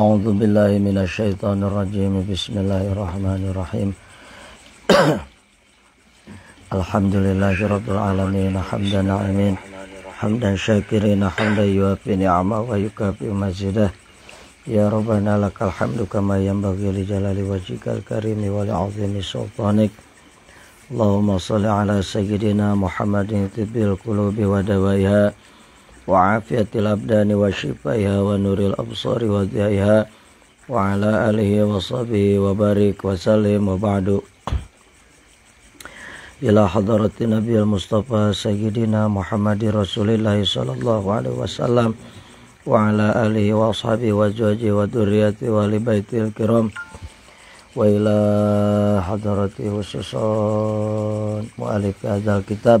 أعوذ بالله من الشيطان الرجيم بسم الله الرحمن الرحيم الحمد لله رب العالمين حمدا نعمين حمدا شاكرين حمدا يوافي نعمه ويكافئ مزيده يا ربنا لك الحمد كما ينبغي لجلال وجهك الكريم ولعظيم سلطانك اللهم صل على سيدنا محمد طب القلوب ودوائها وعافية الأبدان وشفائها ونور الأبصار وضيائها وعلى آله وصحبه وبارك وسلم وبعد إلى حضرة النبي المصطفى سيدنا محمد رسول الله صلى الله عليه وسلم وعلى آله وأصحابه وأزواجه وذريته وآل بيته الكرام وإلى حضرة خصوصا مؤلف هذا الكتاب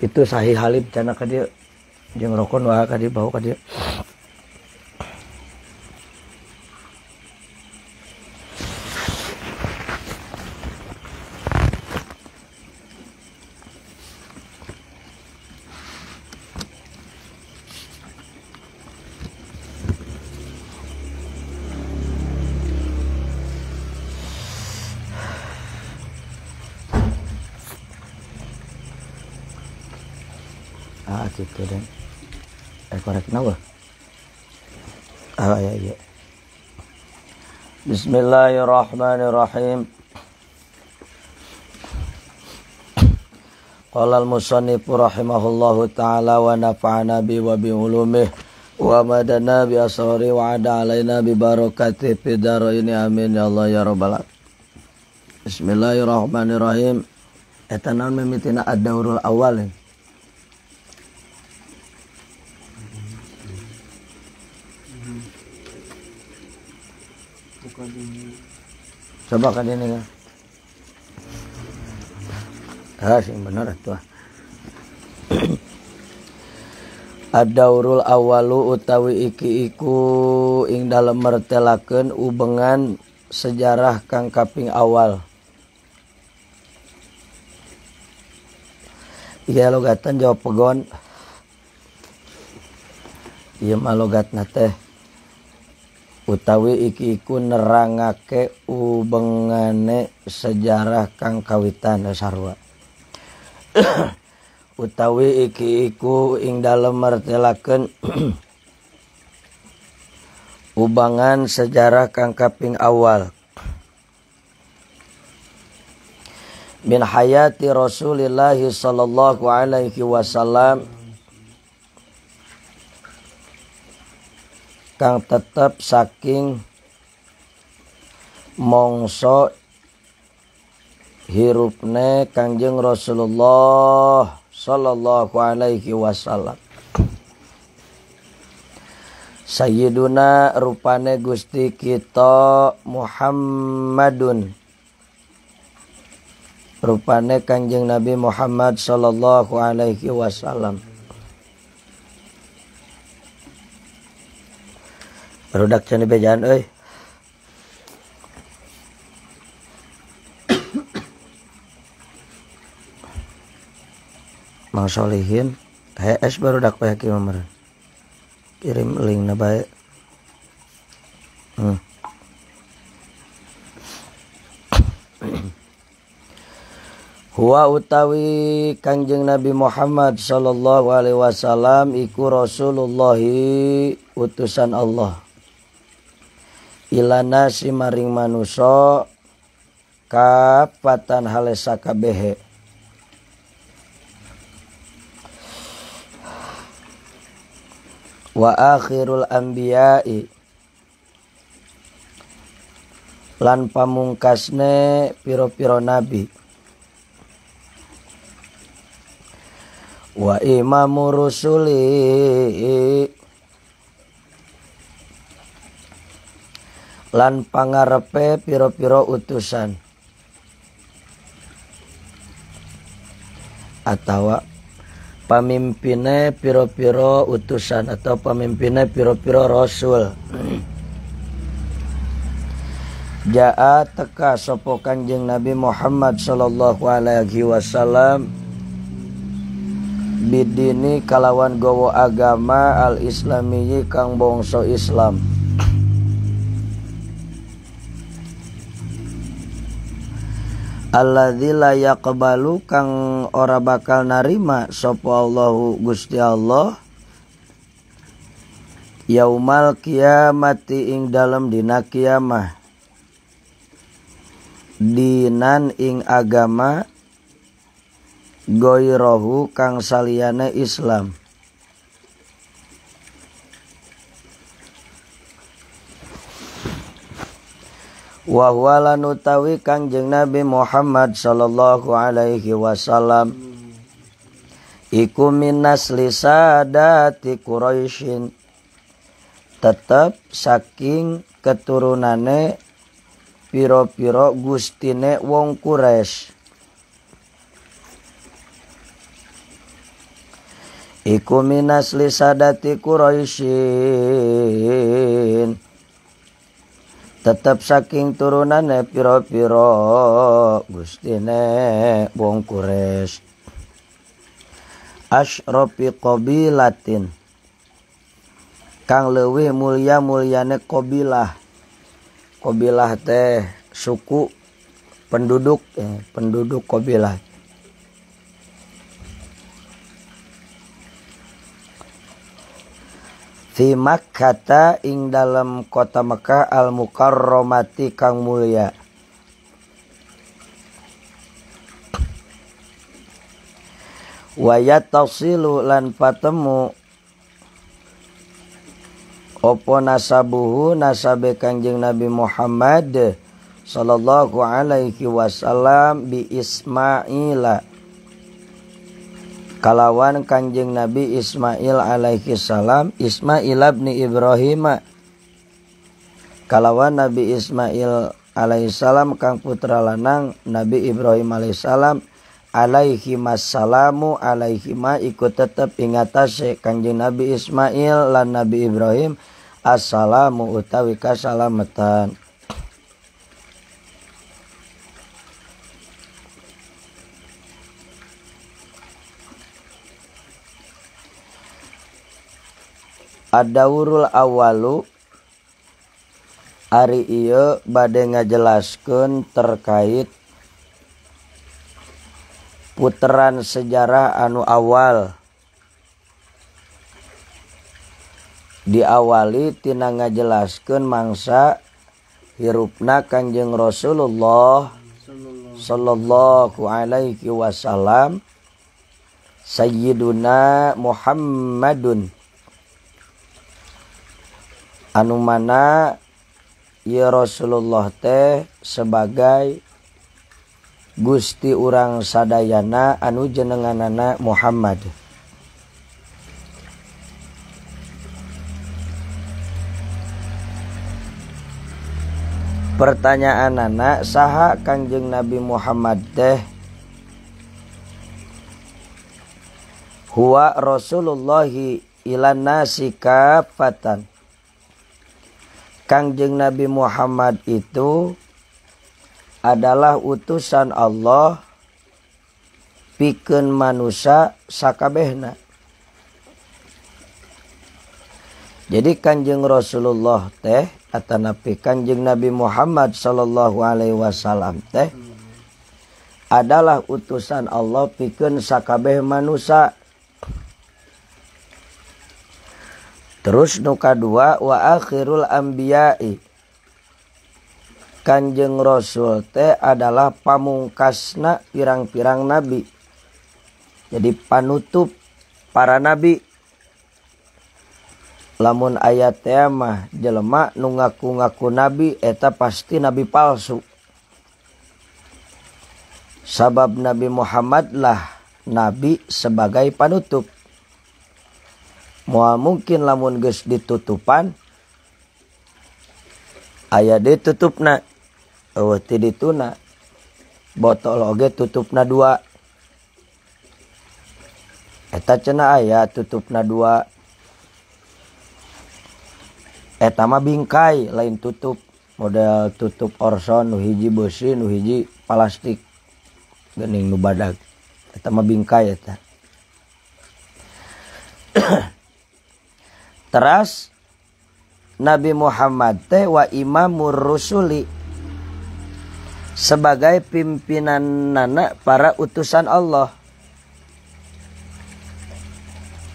itu sahih Halib tanah kadi jeng rokon wah kadi bau kadi ya iya. Bismillahirrahmanirrahim. Qala al-musannif rahimahullahu taala wa nafa'ana bi wa bi ulumih wa madana bi asrari wa ada alaina bi barakati fi ini amin ya Allah ya rabbal Bismillahirrahmanirrahim. Eta naon mimitina ad-daurul awal. coba kan ini kan ah sih benar tuh Ada Adaurul awalu utawi iki iku ing dalam mertelaken ubengan sejarah kang kaping awal. Iya logatan jawab pegon. Iya malogat nate. teh. utawi iki iku nerangake engane sejarah kang kawitan dasharwa utawi iki iku ingken hubangan sejarah kang kaping awal bin hayati Rasulillahi Shallallahu Alaihi Wasallam. kang tetep saking mongso hirupne Kangjeng Rasulullah sallallahu alaihi wasallam Sayyiduna rupane Gusti kita Muhammadun rupane Kanjeng Nabi Muhammad sallallahu alaihi wasallam Barudak cani bejaan euy. Mang Solihin, HS baru dak kieu meureun. Kirim na bae. Hmm. Wa utawi Kanjeng Nabi Muhammad sallallahu alaihi wasallam iku Rasulullah utusan Allah ilana si maring manuso kapatan halesa kabehe wa akhirul anbiya'i lan pamungkasne piro-piro nabi wa imamu rusuli lan pangarepe piro-piro utusan atau pemimpinnya piro-piro utusan atau pemimpinnya piro-piro rasul Ja'a teka sopo kanjeng Nabi Muhammad sallallahu alaihi wasallam bidini kalawan gowo agama al islamiyi kang bongso Islam alladzi la yaqbalu kang ora bakal narima sapa Allahu Gusti Allah yaumal kiamati ing dalam dina kiamah dinan ing agama goirohu kang saliyane Islam wa huwa lan Kangjeng Nabi Muhammad sallallahu alaihi wasallam iku minas lisadati Quraisyin tetap saking keturunane piro-piro gustine wong Quraisy Iku minas lisadati Quraisyin tetap saking turunane piro-piro gustine wong kures asyrafi qabilatin kang lewi mulia mulyane kobilah kobilah teh suku penduduk eh, penduduk kobilah fi makkata ing dalam kota Mekah al mukarromati kang mulia wayat tausilu lan patemu opo nasabuhu nasabe kanjeng Nabi Muhammad sallallahu alaihi wasallam bi Ismaila Kawan Kanjeng Nabi Ismail alaihissalam Ismailab ni Ibrahima kalawan Nabi Ismail Alaihissalam Kang Putra lanang Nabi Ibrahim Alaihissalam Alaihi mas Salamu Alaihiima ikup pingatase Kanjeng Nabi Ismail lan Nabi Ibrahim asal muutawi kaslamtanah adaul awallu Ari bade ngajelaskan terkait putran sejarah anu awal diawali tina ngajelaskan mangsa hirupnakannjeng Rasulullah Shallallahu Alaihi Wasallam Sayyiuna Muhammadun anu mana ya Rasulullah teh sebagai Gusti urang sadayana anu jenenganana Muhammad pertanyaan anak saha Kanjeng Nabi Muhammad teh Huwa Rasulullahi ilan nasi jeng Nabi Muhammad itu adalah utusan Allah pikun manusiaskabehna jadikan jeng Rasulullah teh Atana pikan je Nabi Muhammad Shallallahu Alaihi Wasallam teh adalah utusan Allah pikun Sakabehh manusia yang terus nuka dua wa akhirul ambiyai kanjeng rasul teh adalah pamungkasna pirang-pirang nabi jadi panutup para nabi lamun ayat mah jelema nungaku ngaku-ngaku nabi eta pasti nabi palsu sabab Nabi Muhammad lah nabi sebagai panutup mua mungkin lamun guys ditutupan aya di tutup na ti dituna botolge tutup naeta cena aya tutup na dua etama bingkai lain tutup model tutup orson nuhiji Bo nuiji palasikning nubadakama bingkai teras Nabi Muhammad teh wa imamur rusuli sebagai pimpinan nana para utusan Allah.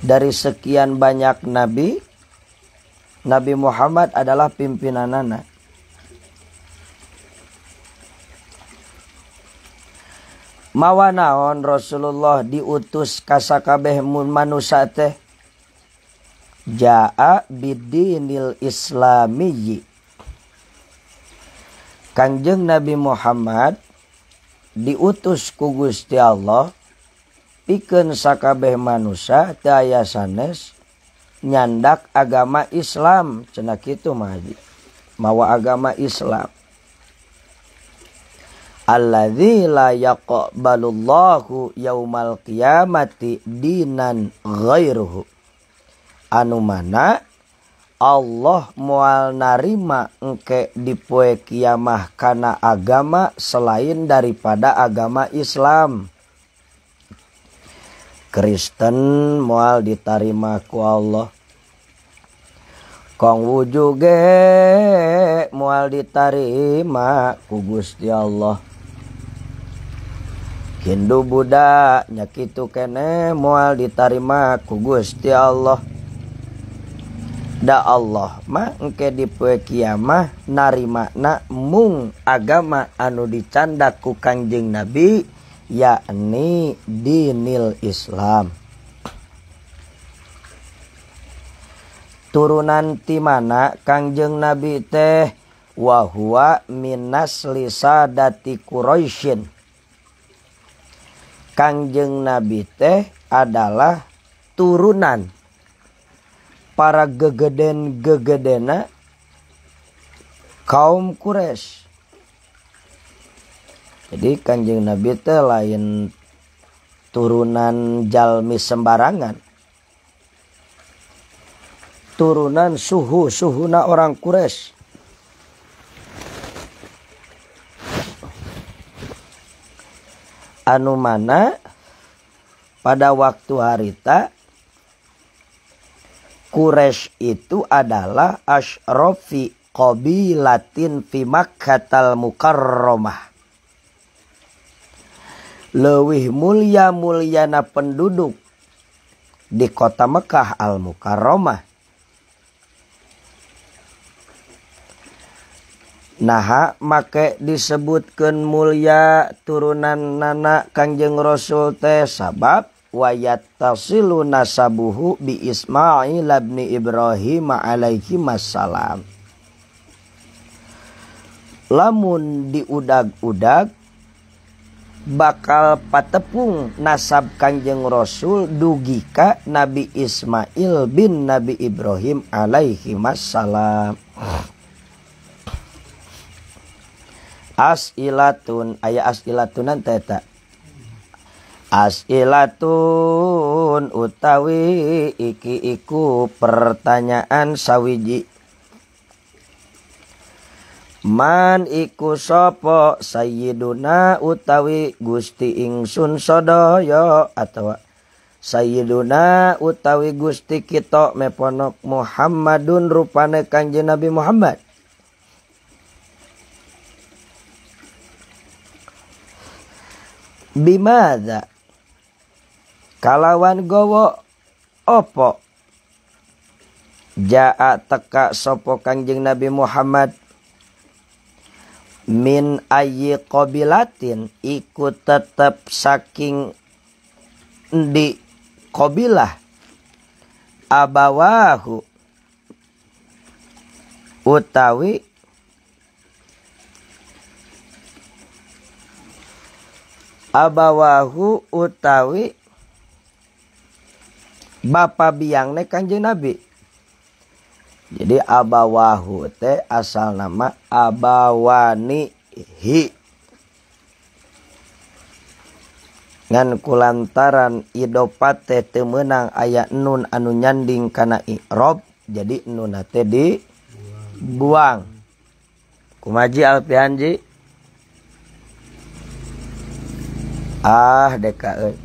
Dari sekian banyak nabi, Nabi Muhammad adalah pimpinan nana. Mawa Rasulullah diutus kasakabeh manusia teh Ja'a bidinil islamiyyi Kanjeng Nabi Muhammad diutus ku Gusti Allah pikeun sakabeh manusia daya sanes nyandak agama Islam cenah kitu mah mawa agama Islam alladzi la yaqbalullahu yaumal qiyamati dinan ghairuhu anu mana Allah mual narima engke dipue kiamah karena agama selain daripada agama Islam Kristen mual ditarima ku Allah Kong wujuge mual ditarima ku Gusti Allah Hindu Buddha nyakitu kene mual ditarima ku Gusti Allah da Allah mah engke di poe kiamah na mung agama anu dicanda ku Kanjeng Nabi yakni dinil Islam turunan ti mana Kanjeng Nabi teh wahwa minas lisadati Quraisyin kanjeng Nabi teh adalah turunan para gegeden gegedena kaum Qures jadi Kanjeing Nabie lain turunan Jamis sembarangan turunan suhu suhuna orang Qures anu mana pada waktu hari ta Quraisy itu adalah asyrafi qabilatin fi Makkahal mukarromah. Lewih mulia mulyana penduduk di kota Mekah Al mukarromah Nah, make disebutkan mulia turunan nana Kanjeng Rasul teh sabab wa yattasilu nasabuhu bi Ismail ibn Ibrahim alaihi masalam. Lamun diudag-udag bakal patepung nasab Kanjeng Rasul dugika Nabi Ismail bin Nabi Ibrahim alaihi masalam. As'ilatun aya as'ilatunan teta Asilatun utawi iki iku pertanyaan sawiji Man iku sopo sayiduna utawi Gusti ingsun sodoyo atau Sayiduna utawi Gusti kita meponok Muhammadun rupane kanji Nabi Muhammad Bimada kalawan gowo opo jaa teka sopo kanjeng Nabi Muhammad min ayi kobilatin ikut tetap saking di kobilah abawahu utawi abawahu utawi ba biangne kanji nabi jadi abawahhute asal nama abawani nganku lantaran Iidopat temmenang aya nun anu nyaning kana i rob jadi nun di buang kumaji Al Anji ah deka lagi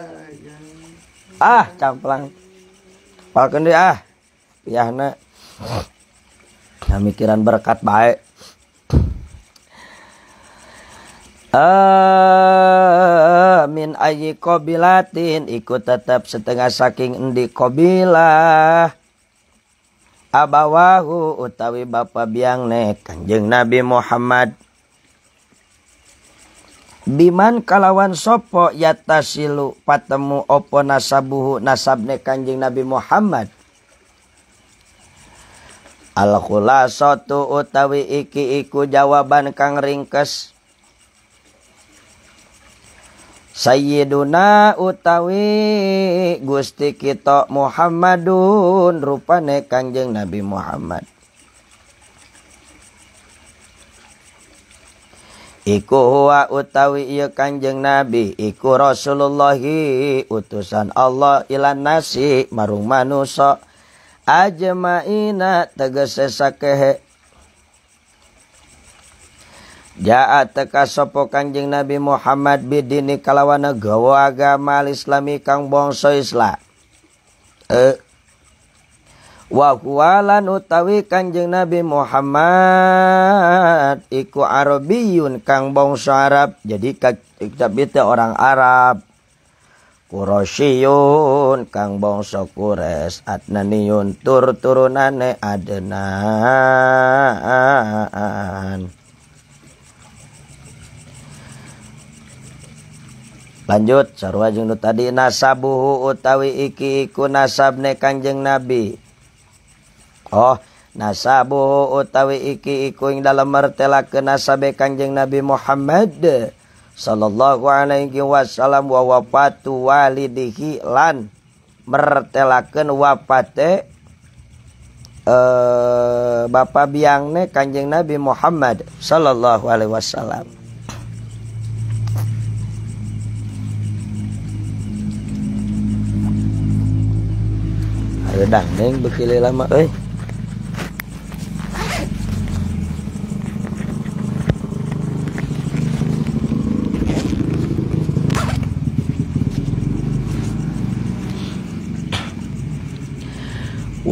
ah camplang palkan deh ah piyahna nah, mikiran berkat baik Uh, min ayi kobilatin ikut tetap setengah saking endi kobilah abawahu utawi bapa biang nek kanjeng Nabi Muhammad biman kalawan sopok yata silu patemu opo nasabuhu nasabnekanjing Nabi Muhammad Alhulla soto utawi iki iku jawaban kang ringkes Sayyuna utawi Gusti kita Muhammadun rupankan j Nabi Muhammad. Iiku utawi kanjeng nabi iku Rasulullahi utusan Allah lang nasi marrumuma nu so ajemaat tegesesa kehek jaat teka sopokanj nabi Muhammad bidi nikalawangawa agamalami kang bongso Ila e eh, wa kualan utawi kanjeng Nabi Muhammad iku Arabiyun kang bangsa Arab jadi kita orang Arab Quraisyun kang bangsa kures Adnaniyun tur turunane adenan. Lanjut sarwa jeung tadi nasabuhu utawi iki iku nasabne Kanjeng Nabi Oh nasabu utawi iki iku ing dalam martelakeun nasabe Kanjeng Nabi Muhammad sallallahu alaihi wasallam wa wafatu walidihi lan martelakeun wafate eh bapak biangne Kanjeng Nabi Muhammad sallallahu alaihi wasallam Ada dangdeng bekile lama euy eh.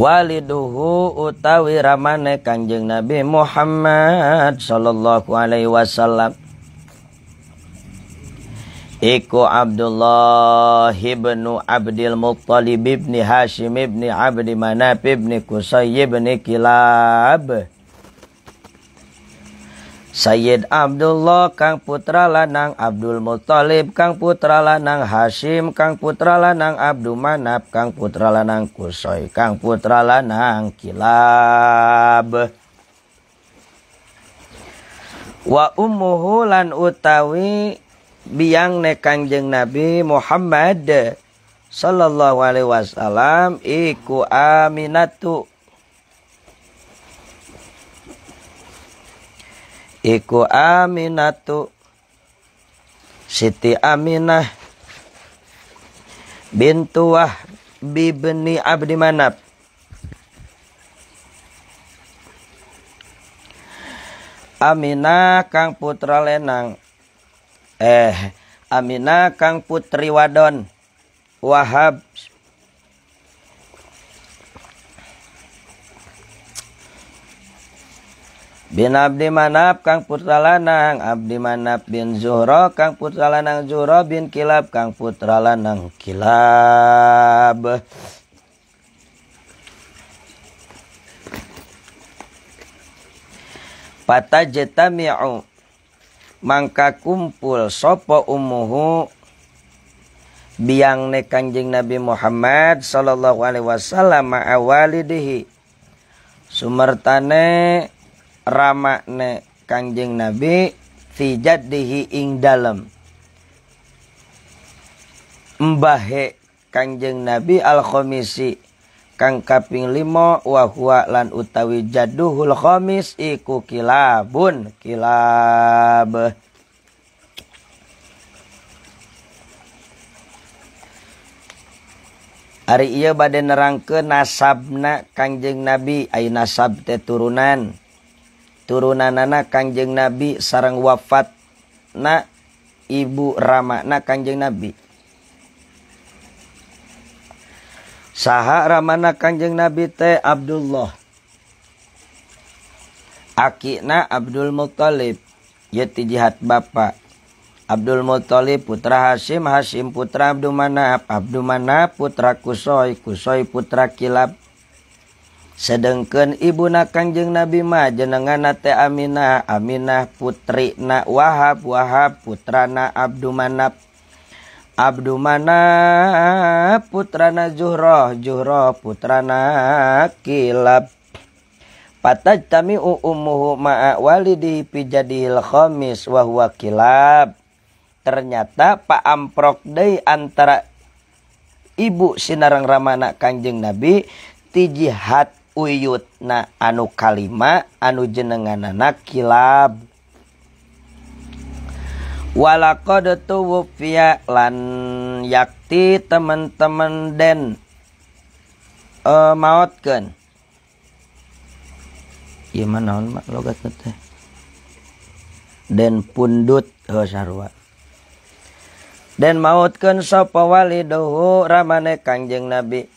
waliduhu utawi ramane Kanjeng Nabi Muhammad sallallahu alaihi wasallam Iku Abdullah ibnu Abdul Muttalib ibni Hashim ibni Abdi Manaf ibn Qusay ibn Kilab Sayyid Abdullah kang putra lanang Abdul Muthalib kang putra lanang Hashim kang putra lanang Abdul Manap kang putra lanang Kusoi kang putra lanang Kilab Wa ummuhu lan utawi biang ne Kangjeng Nabi Muhammad sallallahu alaihi wasallam iku Aminatu iku aminatu Siti Aminah bintu Wahb bibni Abdi Manab Aminah kang putra lenang eh Aminah kang putri wadon Wahab bin Abdi Manap Kang Putra Lanang Abdi Manap bin Zuhro Kang Putra Lanang Zuhro bin Kilab Kang Putra Lanang Kilab Pata jetami'u Mangka kumpul sopo umuhu Biang ne kanjing Nabi Muhammad Sallallahu alaihi wasallam Ma'awalidihi dihi Sumertane Ramakne Kajeng nabi fijat dihi ing Mhe Kajeng nabi alkhoisi Ka kaping mo wahwa lan utawi jaduhulhomis iku kibun ki Ari ya baderang ke nasabna kangjeng nabi ay nasabte turunan. Turunan anak Kanjeng Nabi sarang wafat na Ibu Rama na Kanjeng Nabi saha Ramana Kanjeng Nabi teh Abdullah Akina Abdul Muthalib yaitu jihad bapak Abdul Muthalib putra Hasim, Hasim putra Abdul Manaf Abdul Manaf putra Kusoy Kusoy putra Kilab sedangkan ibu nak Kanjeng Nabi ma jenengan nate Aminah Aminah putri na Wahab Wahab putrana Abdu Abdumanap putra Nak putrana Zuhro, putra putrana Kilab Patah tami umuhu ma'a walidi pijadil lekomis wahwa kilab. Ternyata Pak Amprok day antara ibu sinarang ramana kanjeng Nabi tiji na anu kalima anu jenengan anak kilab walaqad tuwfiya lan yakti temen-temen den uh, e, mautkeun iya mah naon mak logatna teh den pundut oh e, sarwa den mautkan sapa walidahu ramane kangjeng nabi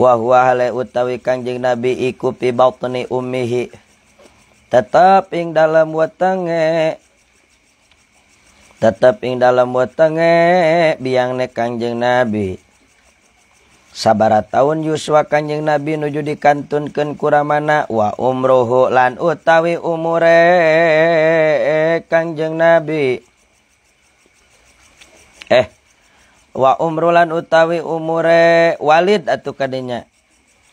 wa huwa hale utawi kanjeng nabi iku fi bautni ummihi tetap ing dalam wetenge tetap ing dalam wetenge biang ne kanjeng nabi sabara tahun Yuswa kanjeng nabi nuju dikantunkeun kuramana wa umruhu lan utawi umure kanjeng nabi eh wa umrulan utawi umure walid atau kadinya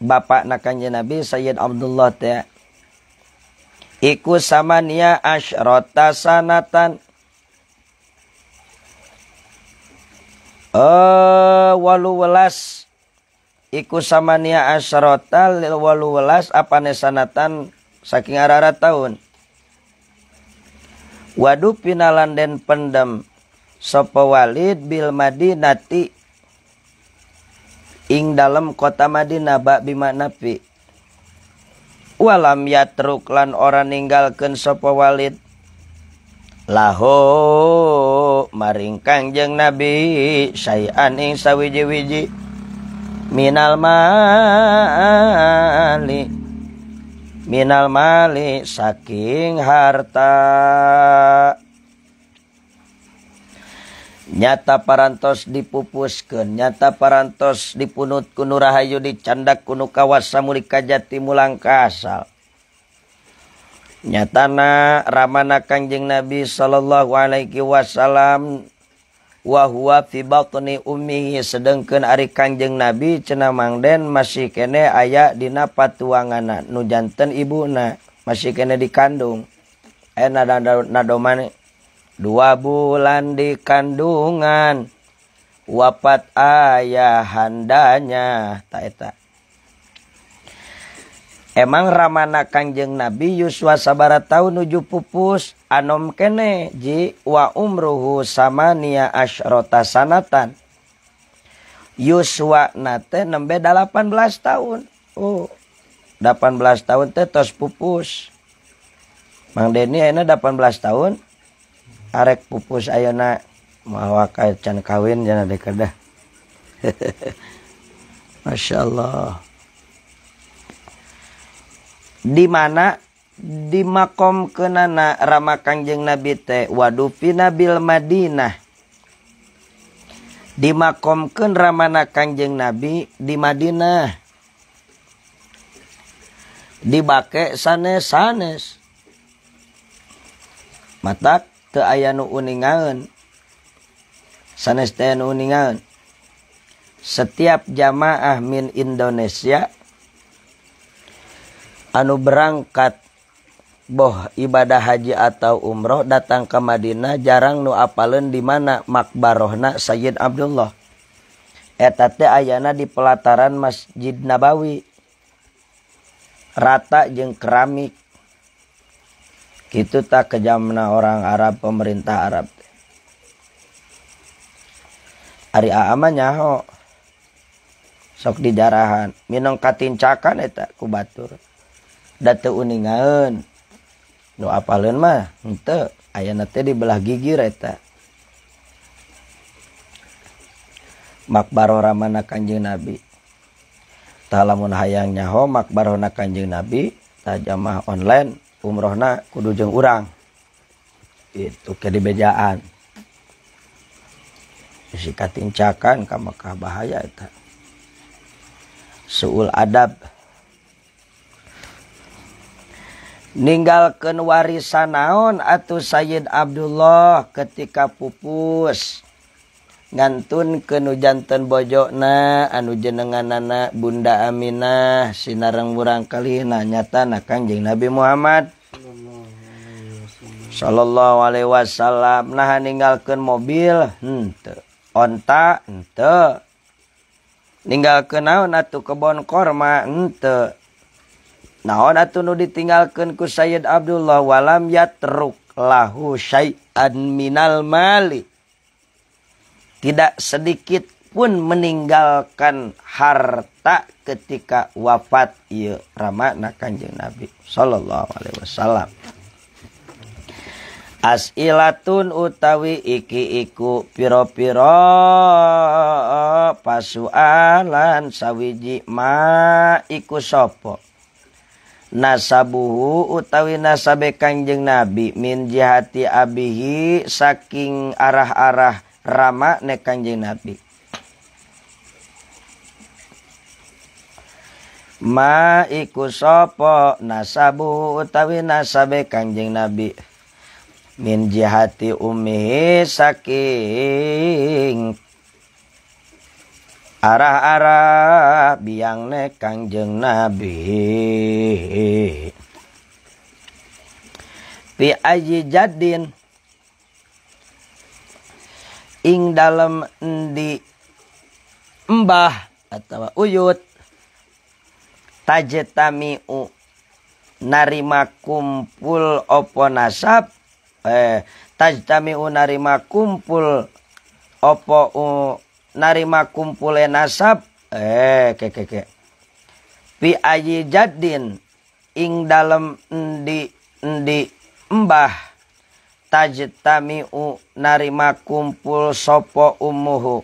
bapak nakanya nabi Sayyid Abdullah teh iku samania asyrota sanatan eh uh, walu welas iku samania asyrota walu welas apane sanatan saking arara tahun pinalan dan pendem sopo Walid Bil Maditi ing dalam kota Madinaba Bimak nabi walam yaruk lan orang meninggalken sopo Walid laho maringkang jeung nabi sayaan ingsa wiji-wiji Minal Minal mali saking harta nyata parantos dipupus ke nyata parantos dipunut kunu Rahayu dicanda kunu kawasamu kajja Timulang kasasal nyatana Raman Kajng Nabi Shallallahu Alaihi Wasallamwahbau Uming sedangkenjeng nabi cenamangden masih kene aya din pat tuangana nujanten Ibuna masih kene dikandung eh na man dua bulan di kandungan wafat ayahandanya taeta eh, Emang Ramana Kanjeng Nabi Yuswa sabara tahun nuju pupus anom kene ji wa umruhu samania asyrota sanatan. Yuswa nate nembe 18 tahun. Oh, 18 tahun teh tos pupus. Mang Deni ini 18 tahun are pupus Ayeuna mawak kawin Masya Allah di mana dimakom kena Ramakan nabi T Wadupi Nabil Madinah dimakomken Ramanakanje nabi di Madinah dipakai saneses matapi ayanu Uningun sanesting setiap jamaah Amin Indonesia anu berangkat boh ibadah haji atau umroh datang ke Madinah jarang nu apalun dimanamakbarohna Sayid Abdullah et ayana di pelataran Masjid Nabawi rata jeung keramik ke tak kejauna orang Arab pemerintah Arab sok di jarahan minu katkanturing dilah gigiremakbar Kanjing nabimun hayangnyamakbar na Kanjing nabi tak jamaah online pemrahna kudujung urang itu kedanikakan kamu bahaya itu adab meninggalkenarianaon atuh Sayid Abdullah ketika pupus Ngantun ke nujanten bojokna anu jenngan nana bunda aminah siarrang-burang kali na nyata na Kajing Nabi Muhammad Shallallahu Alaihi Wasallam na meninggalkan mobil hmm, ontate hmm, ning ke na na tuh kebon kormate hmm, na on Nu ditingalkan ku Sayid Abdullah walam ya trulahhu syad Minal Malik tidak sedikit pun meninggalkan harta ketika wafat ieu iya, ramana kanjeng Nabi sallallahu alaihi wasallam Asilatun utawi iki iku piro-piro pasualan sawiji ma iku sopo. Nasabuhu utawi nasabe kanjeng Nabi min jihati abihi saking arah-arah Rama nek kanjeng Nabi Ma iku sapa nasabu utawi nasabe kanjeng Nabi min jihati ummihi saking arah-arah biang nek kanjeng Nabi Pi aji jadin ing dalam di embah atau uyut u narima kumpul opo nasab eh tajetami u narima kumpul opo u, narima kumpule nasab eh ke ke ke pi ayi jadin ing dalam di di embah tajtami'u narima kumpul sopo umuhu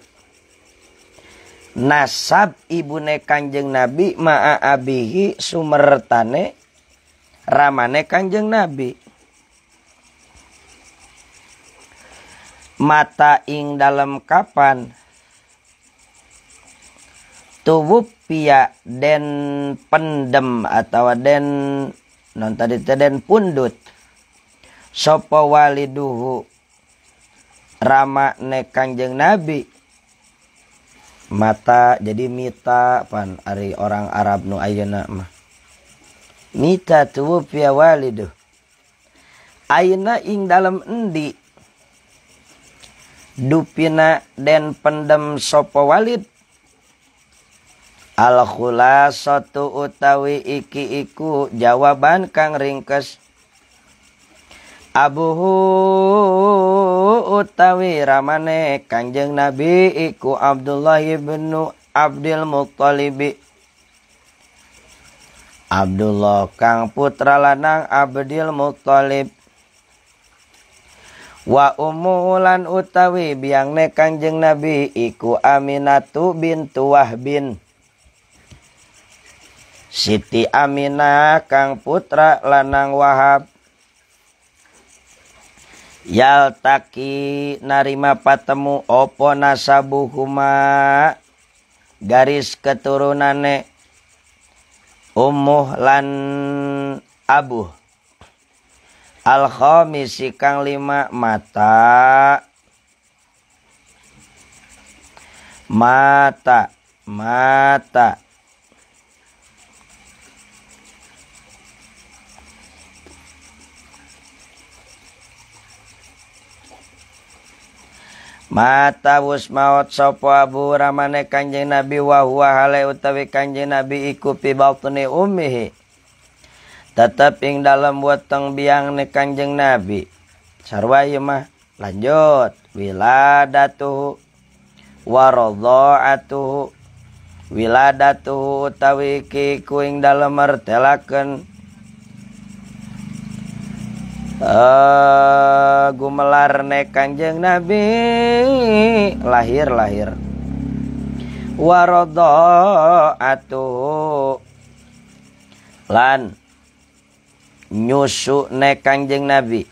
nasab ibune kanjeng nabi ma'a abihi sumertane ramane kanjeng nabi mata ing dalam kapan tubuh pia den pendem atau den non tadi den pundut sopo waliduhu ne kanjeng nabi mata jadi mita pan ari orang Arab nu ayana mah mita pia waliduh ayana ing dalam endi dupina dan pendem sopo walid al satu utawi iki iku jawaban kang ringkes Abuhu utawi ramane Kanjeng Nabi iku Abdullah ibnu Abdul Muttalib Abdullah kang putra lanang Abdul Muttalib Wa umulan utawi biangne Kanjeng Nabi iku Aminatu bintu Wahbin Siti Aminah kang putra lanang Wahab yaltaki narima patemu opo nasabuhuma garis keturunane umuh lan abuh al khamisi kang lima mata mata mata matatawusmat sopoburama kanjeing nabi wawa ha utawi kan j nabi ikupi ba ni umiteteing dalam woongng biang ni kanjeng nabi Sarway mah lanjut wilada tuh waroho wilada tu utawiki kuing dalammerteken. uh, gumelar nek kanjeng nabi lahir lahir warodo atu lan nyusu nek kanjeng nabi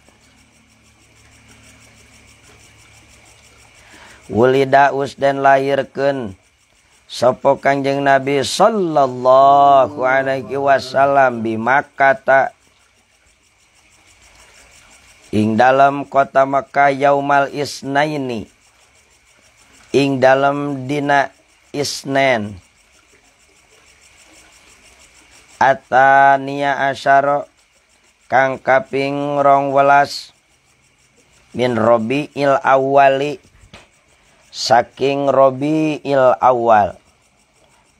Wulida usden lahirkan Sopo kanjeng Nabi Sallallahu alaihi wasallam Bimakata ing dalam kota Makkah yaumal isnaini ing dalam dina isnen atania asyara kang kaping rong welas min robi il awali saking robi il awal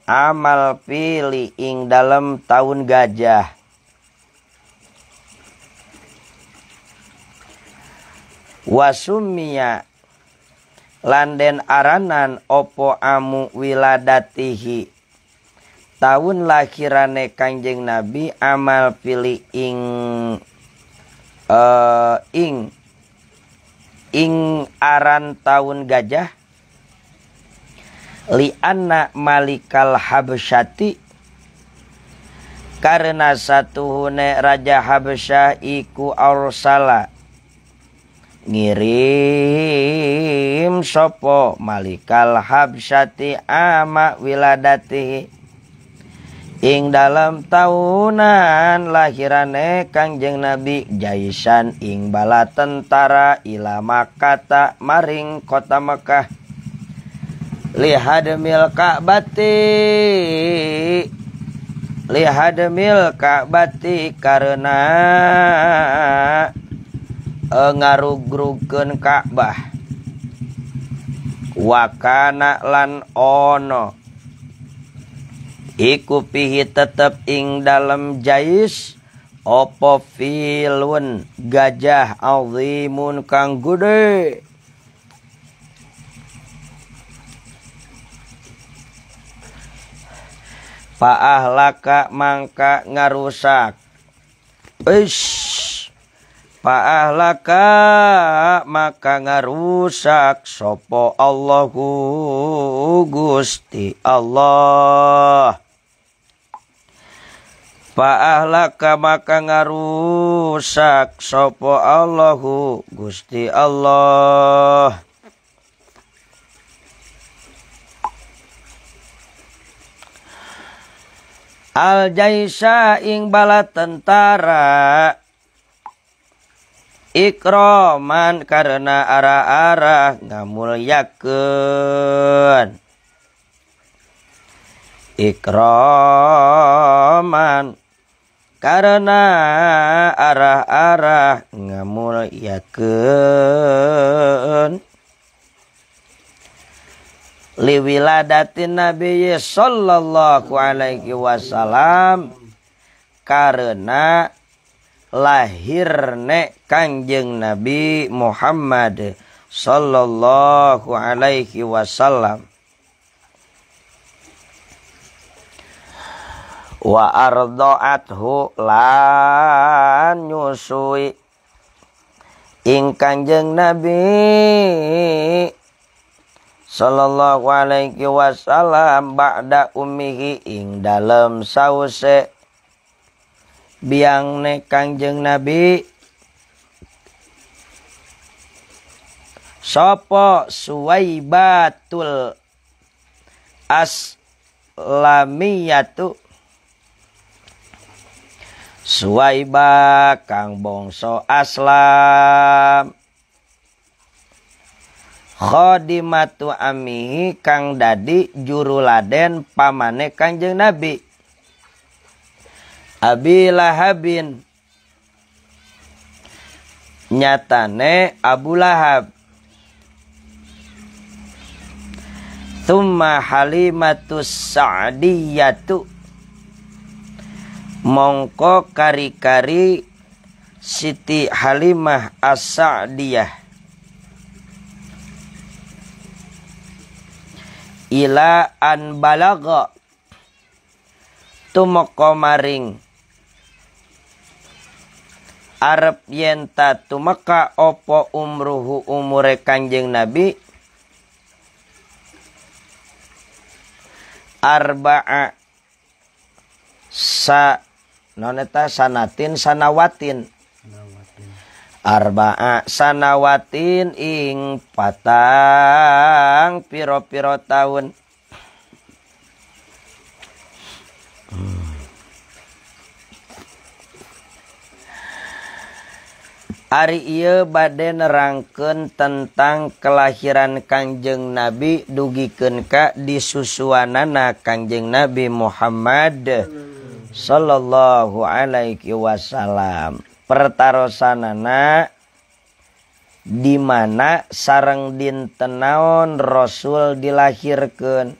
amal pilih ing dalam tahun gajah wasumia landen aranan opo amu wiladatihi tahun lahirane kanjeng nabi amal pilih ing uh, ing ing aran tahun gajah li anak malikal habsyati karena satu hune raja habsyah iku arsala ngirim sopo malikal habsyati ama wiladati ing dalam tahunan lahirane Kangjeng Nabi Jaisan ing bala tentara ila Makata maring kota Mekah lihadmil Ka'bati milka Ka'bati karena uh, eh, ngarugrugen Ka'bah wakana lan ono iku pihi tetep ing dalam jais opo filun gajah azimun kang gede laka mangka ngarusak Ish Pa'ahlaka maka ngarusak sopo Allahu Gusti Allah. Pa'ahlaka maka ngarusak sopo Allahu Gusti Allah. Al jaisa ing bala tentara ikroman karena arah-arah ngamulyakeun ikroman karena arah-arah ngamulyakeun liwiladatin Nabi sallallahu alaihi wasallam karena lahir nek kanjeng Nabi Muhammad sallallahu alaihi wasallam wa ardoathu lan nyusui ing kanjeng Nabi sallallahu alaihi wasallam ba'da ummihi ing dalam sause biang ne Kangjeng Nabi Sopo Suwaibatul Aslamiyatu Suwaiba Kang Bongso Aslam Khodimatu Ami Kang Dadi juruladen Pamane Kanjeng Nabi Abi Lahabin nyatane Abu Lahab Tumma Halimatus Sa'diyatu Mongko kari-kari Siti Halimah As-Sa'diyah Ila an balago Tumoko maring Arab yenta maka opo umruhu umure kanjeng Nabi arba'a sa noneta sanatin sanawatin arba'a sanawatin ing patang piro-piro tahun hmm. Har ia badan neke tentang kelahiran Kajeng nabi dugiken Ka disusuan nana Kanjeng Nabi Muhammad Shallallahuaihi Wasallam pertarsan nana dimana sareng dintenaon rasul dilahirkan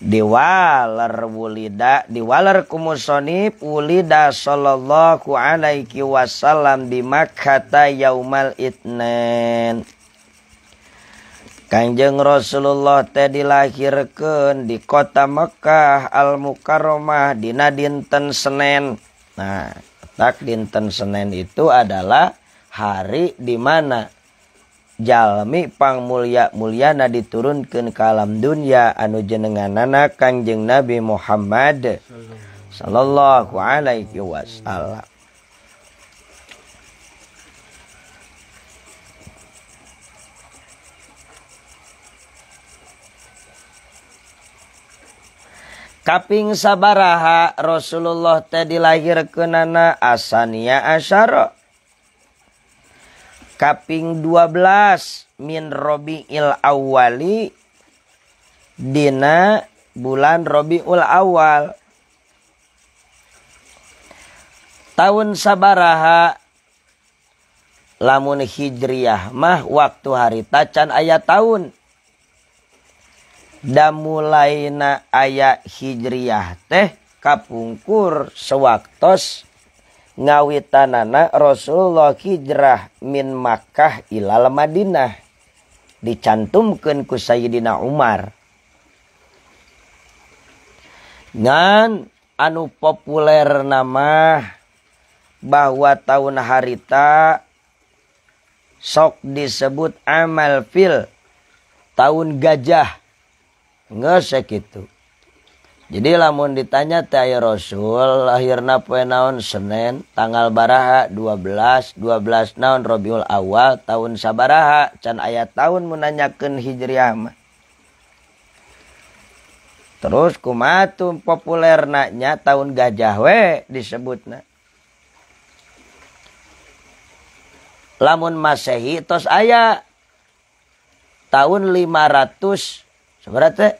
diwaler wulida diwaler kumusonib wulida sallallahu alaihi wasallam di makata yaumal itnen Kanjeng Rasulullah teh dilahirkan di kota Mekah al Mukarromah di dinten Senin nah tak dinten Senin itu adalah hari di mana jalmi pang mulia muliana diturunkan kalam dunia anu jenengan anak Kanjeng Nabi Muhammad sallallahu alaihi wasallam Kaping sabaraha Rasulullah teh dilahirkeunana asania asyara Kaping 12 minrobi il awali Di bulan Robul awal tahun saabaha lamun Hijriyahmah waktu hari ta can ayah tahun da mulai na aya Hijriyah teh kapungkur sewaktos. Ngwitanna Rasulullah Kijrah minmak Iala Madinah dicantum keunku Sayyidina Umarngann anu populer nama bahwa tahun harita sok disebut amelfil tahun gajah ngesek itu jadi lamun ditanya Ta Rasul lahir na naon Senin tanggal baraha 12 12 naon Robul awal tahun saabaha can ayat tahun menanyakan Hijriyhmah terus kumatum populer nanya tahun gajahwe disebut lamun masehi tos aya tahun 500bera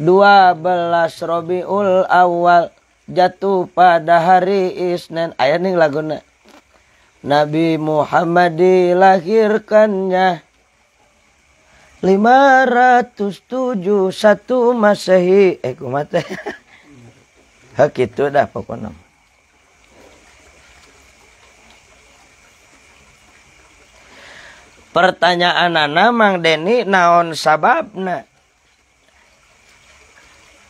12 Robiul Awal jatuh pada hari Isnin. Ayat nih laguna. Nabi Muhammad dilahirkannya 571 Masehi. Eh kumate. Hak itu dah pokoknya. Pertanyaan Mang Deni naon sababna?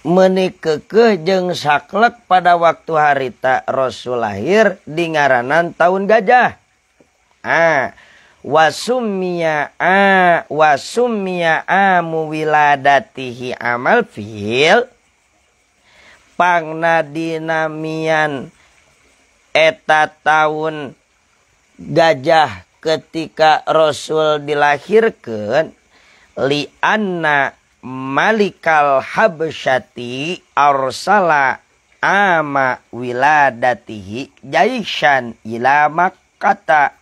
menikekeh jeng saklek pada waktu harita Rasul lahir di ngaranan tahun gajah ah wasumia a wasumia a muwiladatihi amal fil pangnadinamian eta tahun gajah ketika Rasul dilahirkan lianna Malikal Habsyati arsala ama wiladatihi jaisan ila kata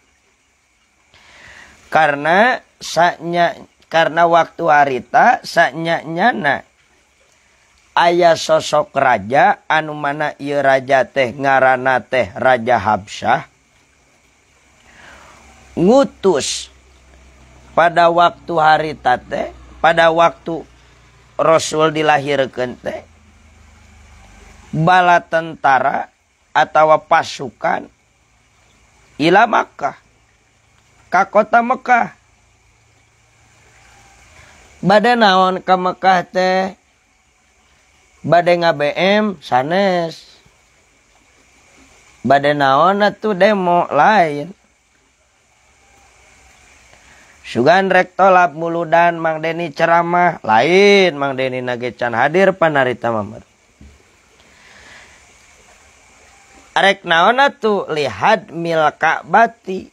Karena saknya karena waktu harita saknya nyana ayah sosok raja anu mana ieu raja teh ngarana teh Raja Habsyah ngutus pada waktu harita teh pada waktu Rasul dilahirkan teh bala tentara atau pasukan ila Makkah ke kota Mekah badai naon ke Mekah teh badai BM sanes badai naon itu demo lain Sugan rekto mulu dan Mang Deni ceramah lain Mang Deni nagecan hadir panarita mamer. Arek naona tu lihat milka bati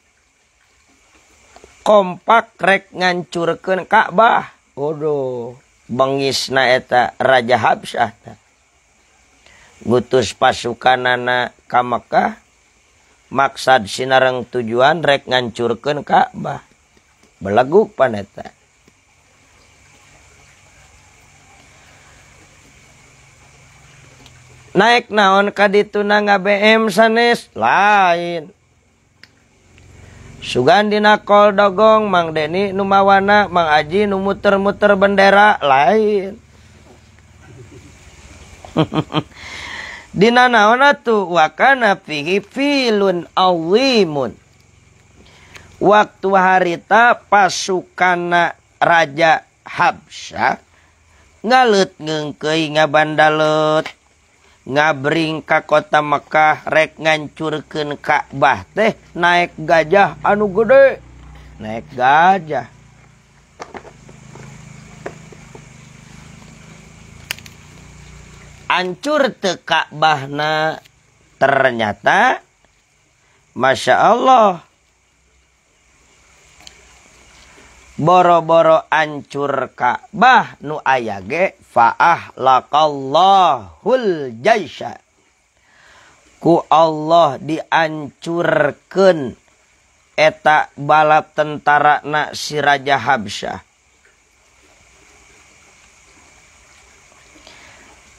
kompak rek ngancurkan Ka'bah. Waduh, bengis na eta Raja Habsah. Gutus pasukan nana ka Makkah. Maksad sinarang tujuan rek ngancurkan Ka'bah belagu paneta. naik naon kadituna BM sanes lain Sugandina kol dogong Mang Deni Numawana Mang Aji numuter-muter bendera lain Dina naon atuh wakana fihi filun awimun waktu harita pasukan Raja Habsyah ngalut ngengkei ngabandalut ngabring ka kota Mekah rek ngancurkan Ka'bah teh naik gajah anu gede naik gajah ancur tekak bahna ternyata Masya Allah boro-boro ancurkabah nu ayage faah lahuljaisha ku Allah diancurken eta balap tentara na sirajahabsyah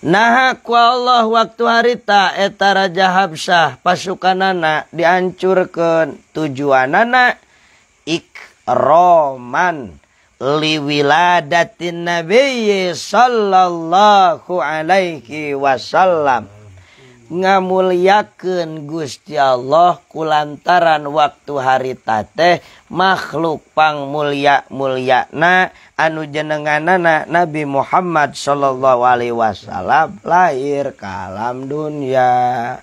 naku Allah wakturita ettararajahabsyah pasukan nana diancurkan tujuan anak ik tinggal Roman Liwilatin Nabi Yes Shallallahuaihi Wasallam ngamuliaken gustya Allah kulantaran waktu harita teh makhlukpang mulyak muyakna anu jenngan anak Nabi Muhammad Shallallahu Alaihi Wasallam lahir kalam dunia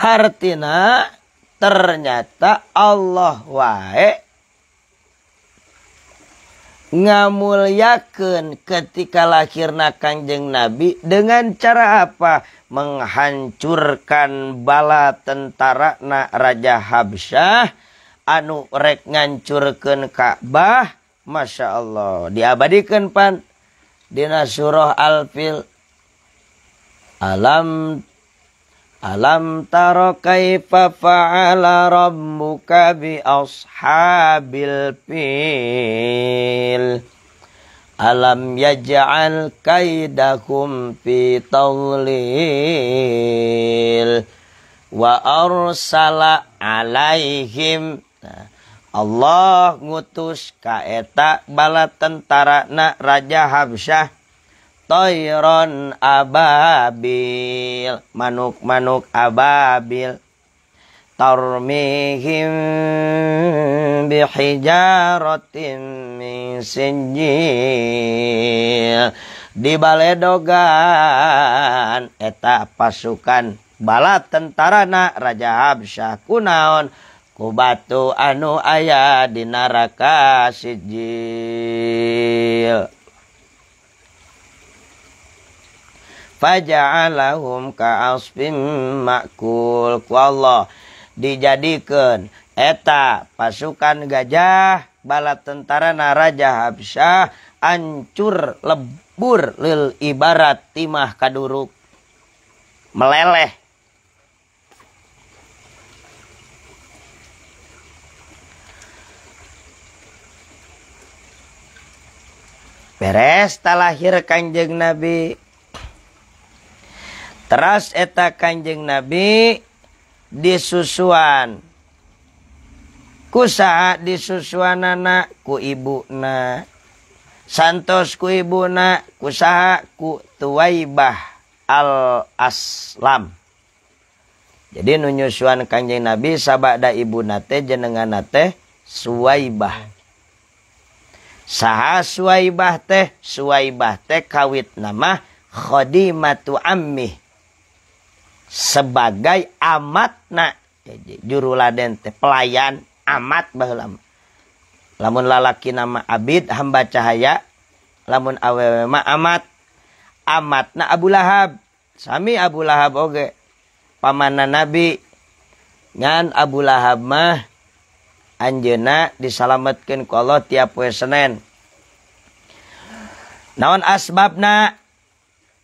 Hartina ternyata Allah wae ngamulyakeun ketika lahirna kanjeng Nabi dengan cara apa? Menghancurkan bala tentara na Raja Habsyah anu rek ngancurkan Ka'bah. Masya Allah. Diabadikan pan. Dina surah Al-Fil. Alam Alam taro kaifa fa'ala rabbuka bi ashabil fil Alam yaj'al kaidakum fi tawlil Wa arsala alaihim Allah ngutus kaeta bala tentara na Raja Habsyah ron aabil manukmanuk abaabil Taumihimjarrotin Msin dibaledoga eta pasukan balat tentara anak Raja Habsya kunaon kubatu anu aya dinaraka siji faja'alahum ka'asfim makul ku Allah dijadikan eta pasukan gajah bala tentara naraja Habsyah ancur lebur lil ibarat timah kaduruk meleleh beres talahir kanjeng Nabi eta Kanjeng nabi disusuhan kusa disus nana kuibibuna Santos kuibuna kusaha ku tuibah allam jadi nunyuswan Kanjeng nabi saabadabunate jenengana tehsah sahasibah tehsaiah teh kawit nama Khdi matu aami sebagai amat nak juru laden teh pelayan amat bahulam, lamun lalaki nama abid hamba cahaya lamun awewe ma amat amat nak Abu Lahab sami Abu Lahab oge pamanan nabi ngan Abu Lahab mah anjena disalamatkan ku Allah tiap poe Senin naon asbabna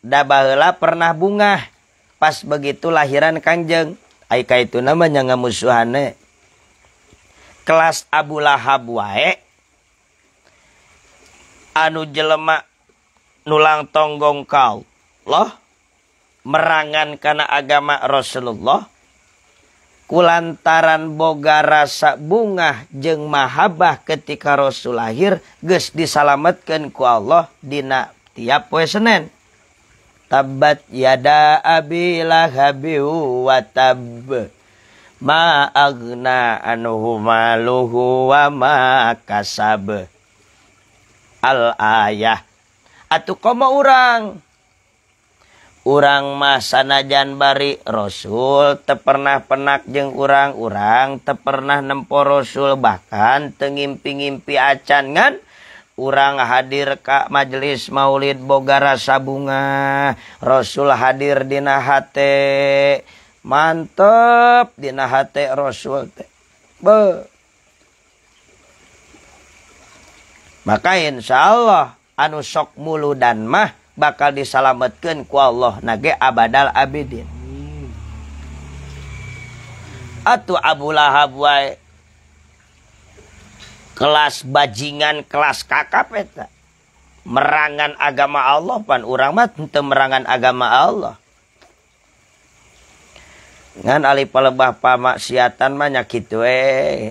da baheula pernah bunga pas begitu lahiran kanjeng aika itu namanya ngamusuhane kelas Abu Lahab wae anu jelema nulang tonggong kau loh merangan karena agama Rasulullah kulantaran boga rasa bunga jeng mahabah ketika Rasul lahir ges disalametkan ku Allah dina tiap poe Senin Tab yada Abilaagna ayaah Atuh koma orang orangrang mas Janbari rassul te pernahnah penak jeung orangrang-urang te pernahnah nempo rasul bahkan tengiping-impi aangan? u hadir Ka majelis Maulid Bogara sabunga Rasul hadirdinahati mantapdinahati rasul maka Insya Allah anu sok mulu dan mah bakal disaatkan ku Allah nage Abddal Abiddin at Abulahhab wa kelas bajingan kelas kakap eta eh, merangan agama Allah pan urang mah teu merangan agama Allah ngan alih palebah pamaksiatan mah nya kitu we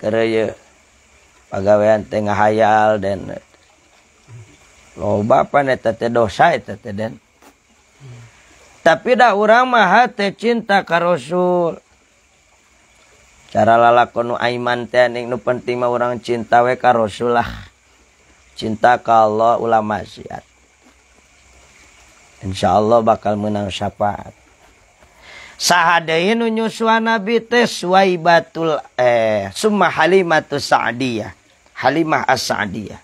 kereu pagawean teh ngahayal dan eh. loba pan eta teh dosa eta eh, teh den tapi dah urang mah teh cinta ka Rasul cara lalakon nu aiman teh ning nu penting mah orang cinta we ka Rasulullah. Cinta ka Allah ulama insya Allah bakal menang syafaat. Sahadai nu nyuswa Nabi teh Suaibatul eh Summa Halimatus Sa'diyah. Halimah As-Sa'diyah.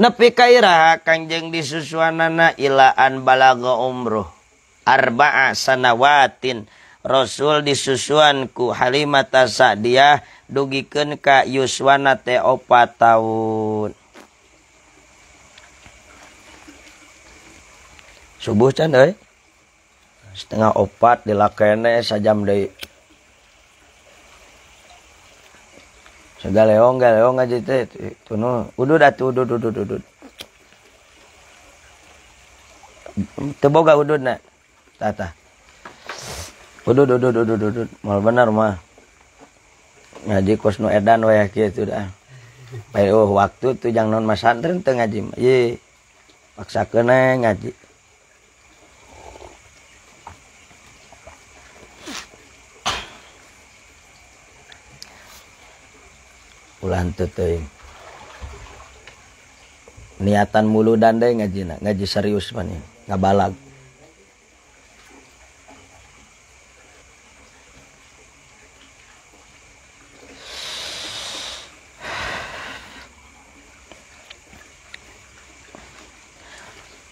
Nepi kairaha kanjeng na ilaan balaga umruh. Arba'a sanawatin Rasul disusuanku Halimata Sa'diyah dugiken ka Yuswana te opat tahun. Subuh can Setengah opat dilakene sajam deh segala leong gak leong aja teh tunu udud atuh udud udud udud. Teboga udud na. Tata. mau bener ngaji kosdan oh, waktuji niatan mulu dandai ngaji ngaji serius man ngabal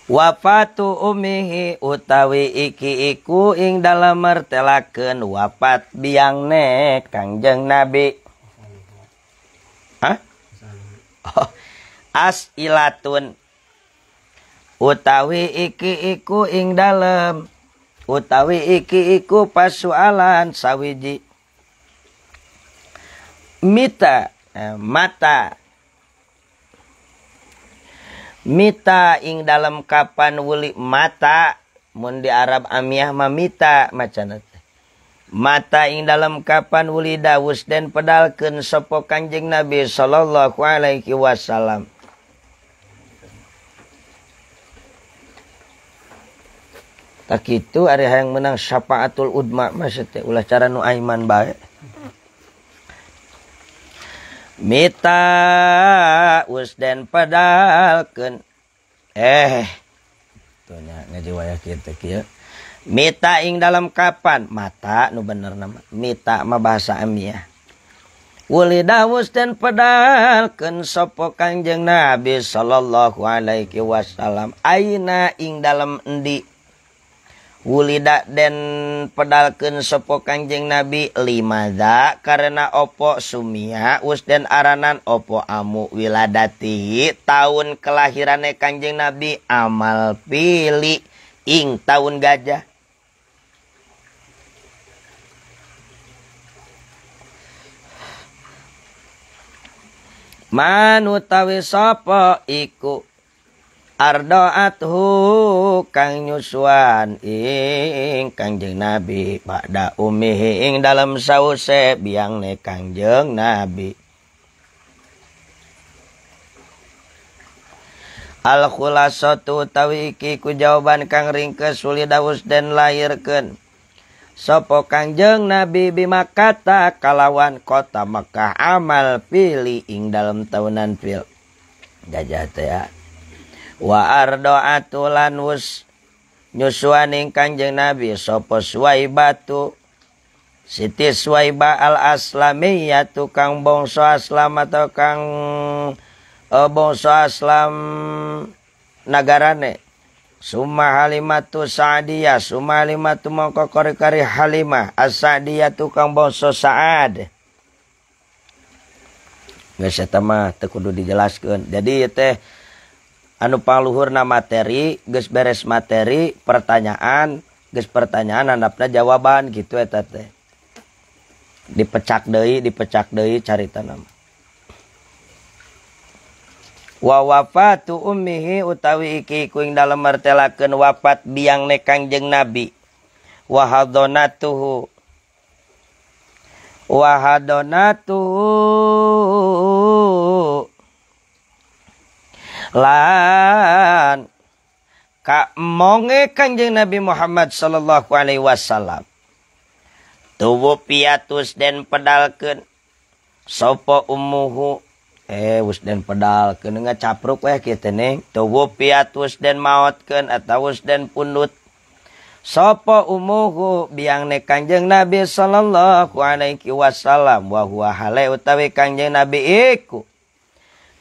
Wafatu umihi utawi iki iku ing dalam mertelaken wafat biang nek kangjeng nabi. Hah? Oh. As ilatun utawi iki iku ing dalam utawi iki iku pasualan sawiji mita eh, mata Mita ing dalam kapan wulik mata mudi Arab iahmah mita maca mata ing dalam kapan wli das dan pedalken sopo kanjeing nabi Shallallahuai Wasallam tak itu Arihaang menang sapa atul udmak mas ulahcara nuaiman ba Meta dan pe ehwa Metaing dalam kapan mata nu bener Meta mebahasa amiya dan pedal sopo Kajeng Nabi Shallallahu Alaiiku Wasallam ainaing dalam endiu Wulida den pedalken sopo Kanjeng Nabi lima Limaza karena opo Sumia us dan aranan opo amu wiladati tahun kelahiran Kanjeng Nabi amal pilih ing tahun gajah Manutawi sopo sapa iku hu kang nyusuan ing kangjeng nabi pada umi ing dalam sause biang ne kangjeng nabi al khulasatu tawi ku jawaban kang ringkes suli dawus dan lahirkeun Sopo kangjeng Nabi bima kata kalawan kota Mekah amal pilih ing dalam tahunan pil. Gajah teh ah. waar doa tulanus nyusuwan ingkan nabi sopostu Sitisai al asla tukang bongso aslama tukang bongso aslam negarane eh, sum halimaiya sumlima kor hamah as dia tukang bonso sa kudu digelas ke jadi teh anu paluhurna materi ges beres materi pertanyaan ges pertanyaan anapna jawaban gitu eta teh dipecak deui dipecak deui carita nama wa wafatu ummihi utawi iki kuing dalam martelakeun wafat biang ne jeng nabi wa hadonatuhu wa hadonatuhu lan ka monge kanjeng Nabi Muhammad sallallahu alaihi wasallam tuwo piatus dan pedalkeun sopo umuhu eh wis dan pedalkeun kenenga capruk weh kita neng tuwo piatus dan mautken atau wis dan pundut Sopo umuhu biang ne kanjeng Nabi sallallahu alaihi wasallam wa huwa hale utawi kanjeng Nabi iku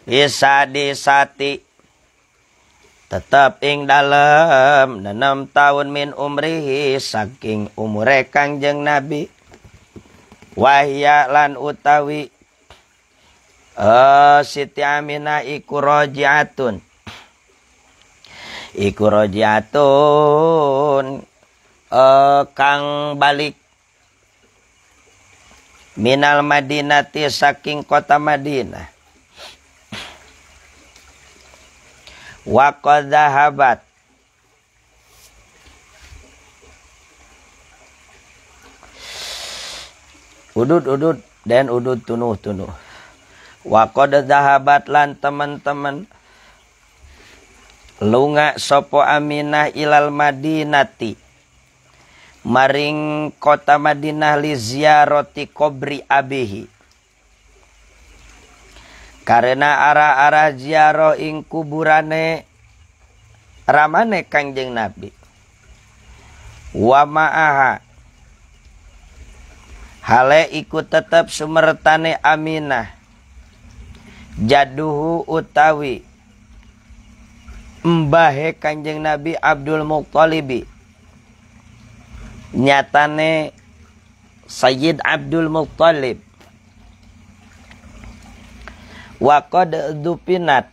bisa disati tetap ing dalam enam tahun min umrihi saking umure kangjeng nabi wahya lan utawi uh, Siti Aminah iku rojiatun iku rojiatun uh, kang balik minal madinati saking kota Madinah Wakodahabat udut-udut dan udud tunuh tunuh Wakodahabat lan teman-teman lunga sopo aminah ilal madinati maring kota madinah li ziaroti kobri abihi karena arah-arah ziarah ing kuburane ramane Kanjeng Nabi wa ma'aha hale ikut tetap sumertane Aminah jaduhu utawi mbahe Kanjeng Nabi Abdul Muqtalibi nyatane Sayyid Abdul Muqtalib Wakod dupinat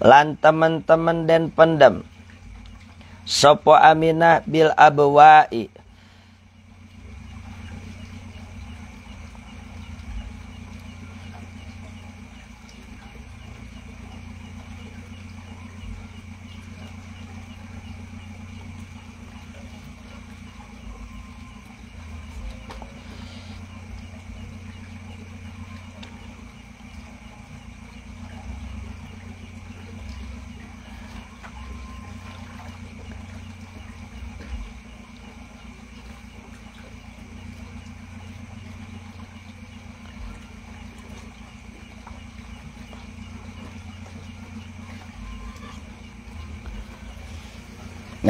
Lan teman-teman dan pendem Sopo aminah bil abwa'i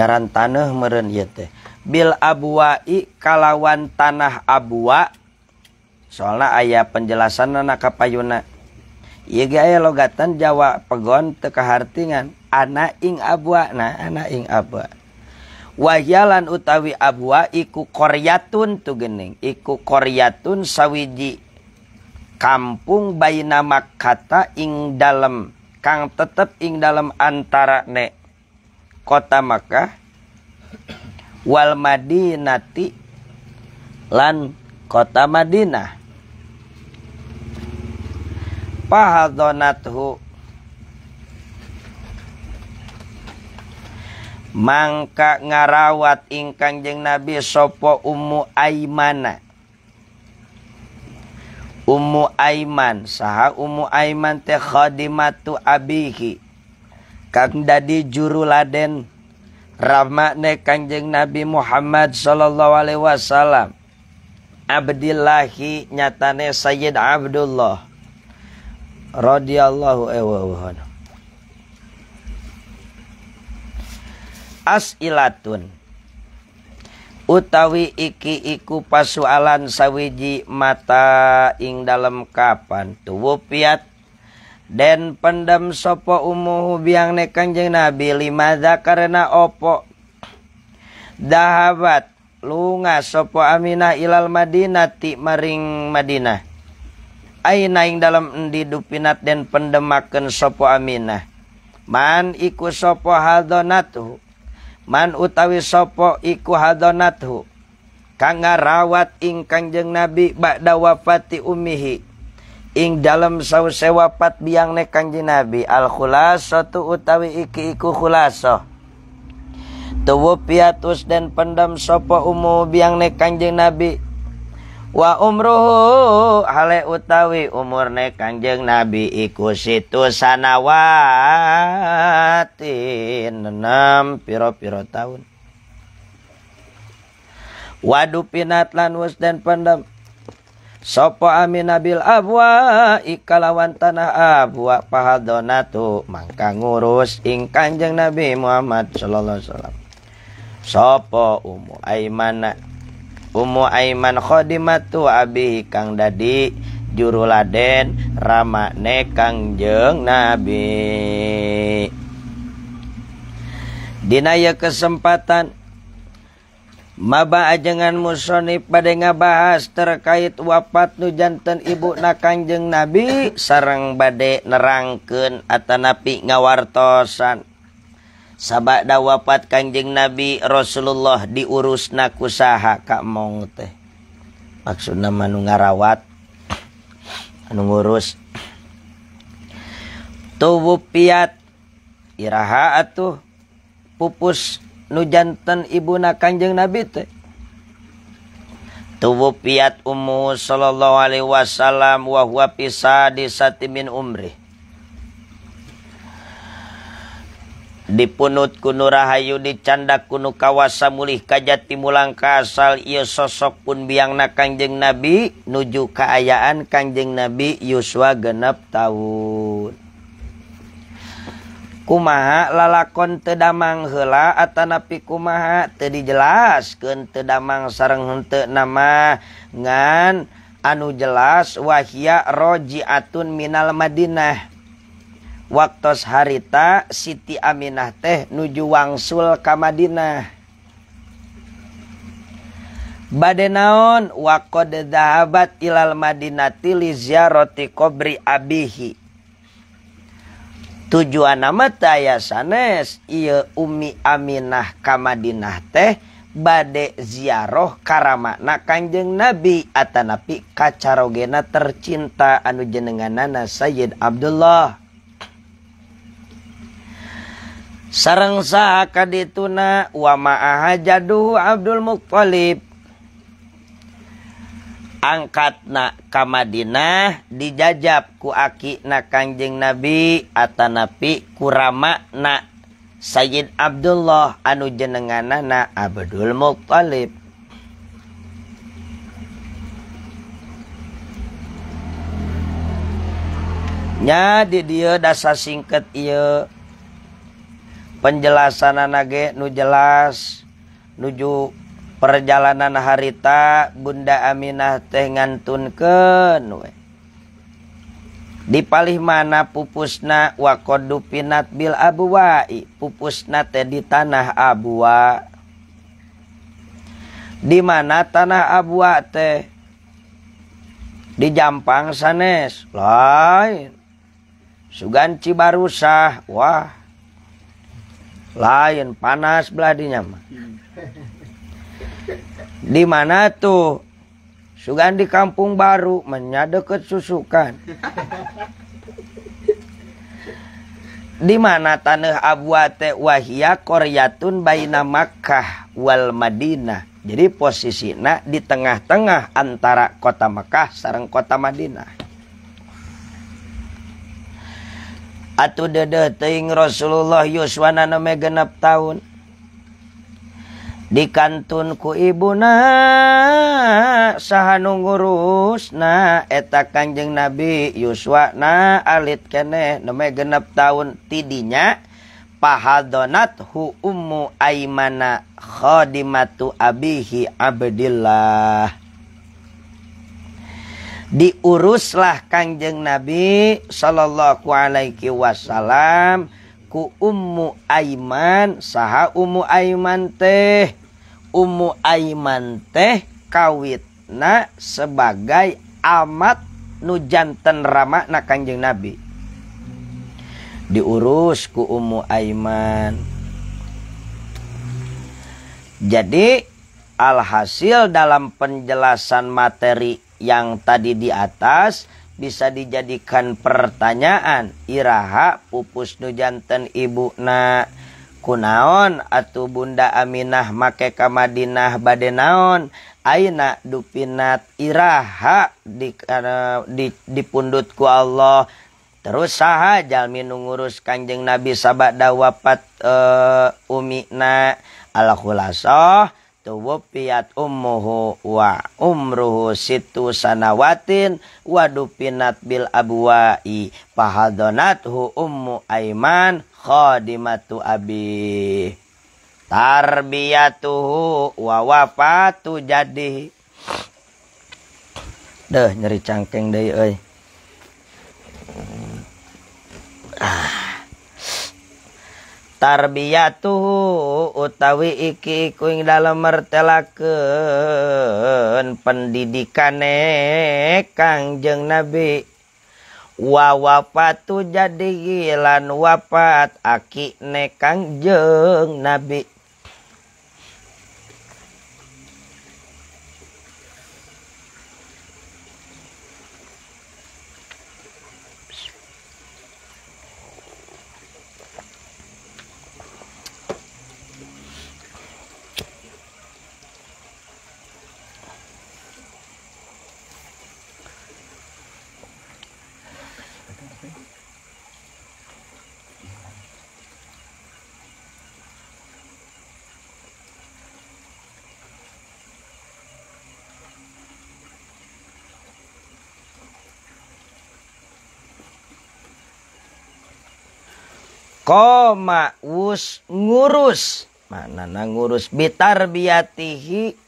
ran tanah me Bil abu kalawan tanah aua Sona ayah penjelasan anakakaapa Yuunaga logatan Jawa pegon tekahatian anak ing abu nahaning abaah wayalan utawi Abwa iku Koreauntugening iku koun sawiji Kaung Bainamak kata ing dalam kangp ing dalam antara nek kota Makkah wal Madinati lan kota Madinah fahadonathu mangka ngarawat ing kanjeng Nabi sopo ummu aimana Ummu Aiman saha Ummu Aiman teh khadimatu abihi Kang dadi juru Laden ramakne Kanjeng Nabi Muhammad sallallahu alaihi wasallam Abdillahi nyatane Sayyid Abdullah radhiyallahu anhu As'ilatun utawi iki iku pasualan sawiji mata ing dalam kapan tuwupiat dan pendam sopo umuhu biang ne kanjeng nabi lima karena opo dahabat lunga sopo aminah ilal Madinah ti maring madinah aina ing dalam endi dupinat dan pendemaken sopo aminah man iku sopo hadonatu man utawi sopo iku hadonatu kang ing kanjeng nabi bakda wafati umihi ing dalam saus sewapat biang nek kanji nabi al tu utawi iki iku kulaso tuwu piatus dan pendam sopo umu biang nek kanjeng nabi wa umruhu hale utawi umur nek kanjeng nabi iku situ sanawatin enam piro-piro tahun wadu pinat lan dan pendam sopo Amin Nabil Abwa ikalawan tanah a bu pahal donatu Mangka ngurus ingkangjeng nabi Muhammad Shallallahu sopo umuai mana umuaimankhodimtu Abi Kang dadi juru Laden ramake Kang jeng nabi Diaya kesempatan I Mba ajengan musoni padde ngabahas terkait wapat nujantan ibu nakanjeng nabi sarang baddenerrangkeun ta nabi ngawartosan saaba wapatkanjeng nabi Rasulullah diurus nakusaha Ka mau teh maksud manu ngarawat an ngurus tubuh piat Iha atuh pupus nujantan nak Kanjeng Nabi teh tubuh piat ummu sallallahu alaihi wasallam wa huwa di satimin umri dipunut kunu rahayu canda kunu kawasa mulih kajati mulang kasal ieu sosok pun biang nak Kanjeng Nabi nuju keayaan Kanjeng Nabi yuswa genap tahun Umma lalakon tedamang hela Atanapi kumaha tadi jelas ke tedamang serreng untuk namangan anu jelas Wahia Roji Atun Minal Madinah waktuktos harita Siti Aminah teh nuju wangsul kamadinah baden naon wako de Dabat ilal Madina tilizya rotiko Bribihhi. tujuan nama tay ya sanes Umi aminah kamadinah teh badek ziaohkara maknakan jeng nabi Atanabi kacarogena tercinta anu jenngan nana Sayyid Abdullah Sengs ka dituna wamaaha jaduh Abdul Muqalib. angkat nak ka Madinah dijajab ku aki na Kanjeng Nabi atanapi kurama nak Sayyid Abdullah anu nak Abdul Muttalib nya di dia dasar singkat ia penjelasan anage nu jelas nuju perjalanan harita Bunda Aminah teh ngantunkeun we palih mana pupusna wakodu pinat bil abuwai pupusna teh di tanah abwa di mana tanah abwa teh di Jampang sanes lain Sugan Cibarusah wah lain panas beladinya mah hmm. Di mana tuh? Sugan di kampung baru menyadeket susukan. Di mana tanah abwate wahia koryatun baina Makkah wal Madinah. Jadi posisinya di tengah-tengah antara kota Makkah sarang kota Madinah. Atu dedeh teing Rasulullah yuswana nama genap tahun. kantun ku Ibuna sah ngurus nah et kanjeng nabi Yuswanana ait keehme genep tahun tidinya paha donathuai manakhodimtu Abbihhi Abedillah diuruslah Kajeng nabi Shallallahuaihi Wasallam kumuaiman saha umaiman tehhi Umu Aiman teh kawitna sebagai amat nujanten rama na Kanjeng Nabi diurus ku Umu Aiman jadi alhasil dalam penjelasan materi yang tadi di atas bisa dijadikan pertanyaan Iraha pupus nujanten ibu na naon at Bunda Aminah make kam Madinah bade naon aina dupinat Iha di diundutku Allah terusahajalmin menguruskan jeng nabi sabat dawapat eh, umikna Allahhuloh tuhfiaat umho wa umruhu situ sanawatin wadu pinat Bil abuai pahal donathu muaiman hu Oh dimatu Abitarbia tuh wawapa tuh jadi deh nyeri cangkengtarbia ah. tuh utawi iki kuing dalam meelala ke pendidikane kangngjeng nabi I Wawapatu jadi hilan wapat aki nekang jeng nabi. koma us ngurus mana na ngurus bitar biatihi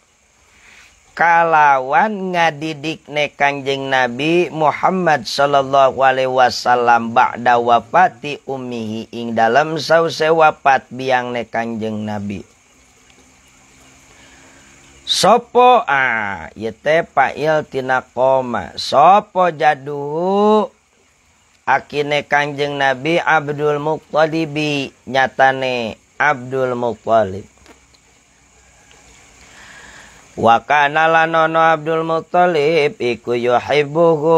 kalawan ngadidik ne kanjeng Nabi Muhammad sallallahu alaihi wasallam ba'da wafati umihi ing dalam sause wafat biang ne kanjeng Nabi Sopo a ah, yete il tina koma Sopo jaduhu akine Kanjeng Nabi Abdul Muttalibi nyatane Abdul Muttalib Wakana kana lanono Abdul Muttalib iku yuhibbuhu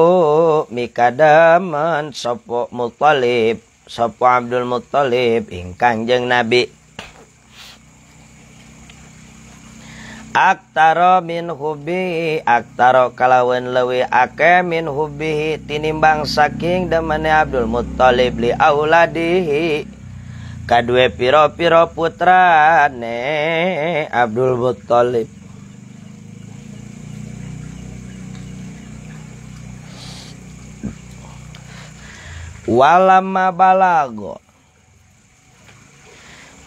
mikadaman sapa Muttalib sapa Abdul Muttalib ing Kanjeng Nabi Aktaro min hubihi Aktaro kalawan lewi ake min hubihi Tinimbang saking demane Abdul Muttalib li auladihi Kadue piro-piro putra, ne Abdul Muttalib Walamma balago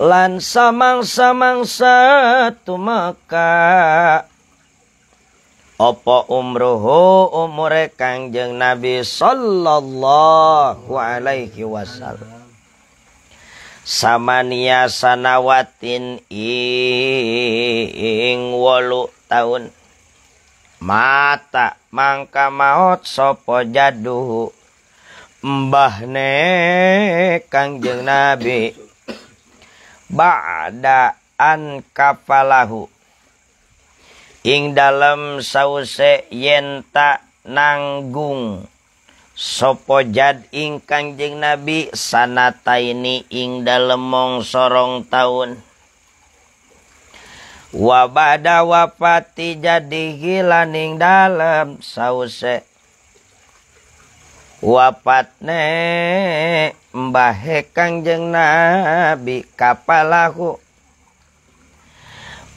lan samang satu maka opo umruhu umure Kangjeng Nabi sallallahu alaihi wasallam samania sanawatin ing walu tahun mata mangka maut sopo jaduh mbahne Kangjeng Nabi ba'da an kafalahu ing dalam sause yenta nanggung sopo jad ing kanjeng nabi sanata ini ing dalam mong sorong tahun wabada wafati jadi gilaning dalam sause Wapatne mbahe kang jengnah habi kapalahu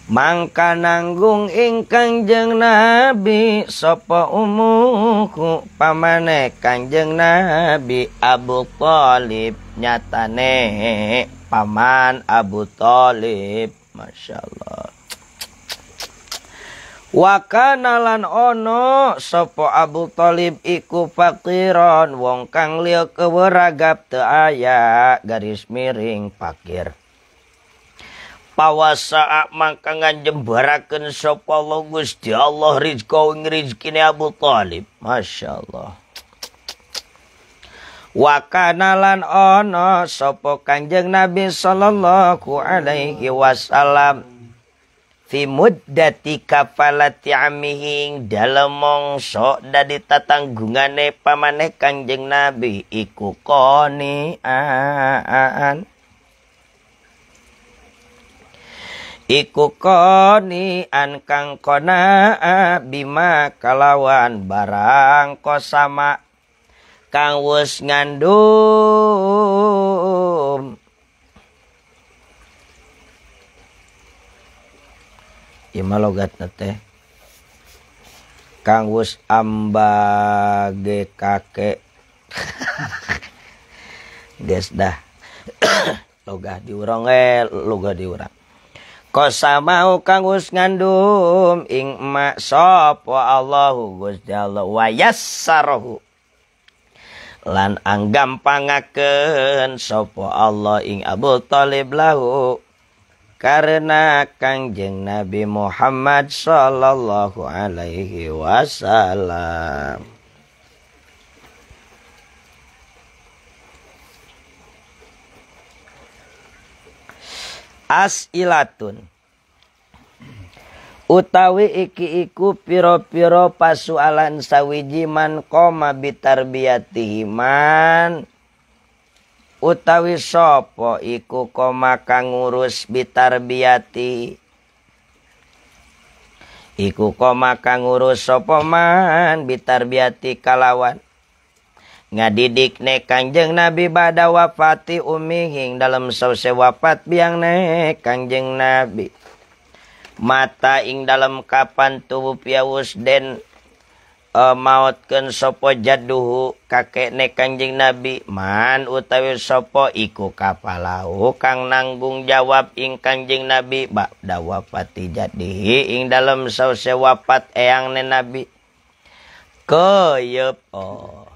Makan nanggung ingkang jengnahi sopo umum pamane kang jengnah habi Abu Qlib nyatane paman Abu Thlib Masya Allah Wakanalan ono sopo Abu Talib iku fakiron wong kang liya keweragap te garis miring fakir. Pawasa mangka nganjembaraken sopo Allah Gusti Allah rizqa ing Abu Talib. Masya Allah. Wakanalan ono sopo kanjeng Nabi sallallahu alaihi wasallam fi muddati kafalati amihing dalam mongso dari tatanggungane pamane kanjeng nabi iku koni aan iku koni an kang kona bima kalawan barang kosama kang wus ngandum imalogat na te kangus ambage kake guys dah loga diurang eh loga diurang kosa mau kangus ngandum ing mak sopo Allahu gus jalo wa yassarahu lan pangaken sopo Allah ing Abu Talib lahu karena kangjeng Nabi Muhammad Sallallahu Alaihi Wasallam. Asilatun utawi iki iku piro-piro pasualan sawiji man koma bitarbiyatihiman utawi sopo, iku koma kang ngurus bitarbiyati iku koma kang ngurus sopo man biati kalawan ngadidik ne kanjeng nabi bada wafati umihing dalam sause wafat biang ne kanjeng nabi mata ing dalam kapan tubuh piawus den Eh, mautkan sopo jaduhu kakek ne Kanjing nabi man utawi sopo iku kapalau kang nanggung jawab ing Kanjing nabi bak dawapati jadi ing dalam sause wapat eang ne nabi keyep oh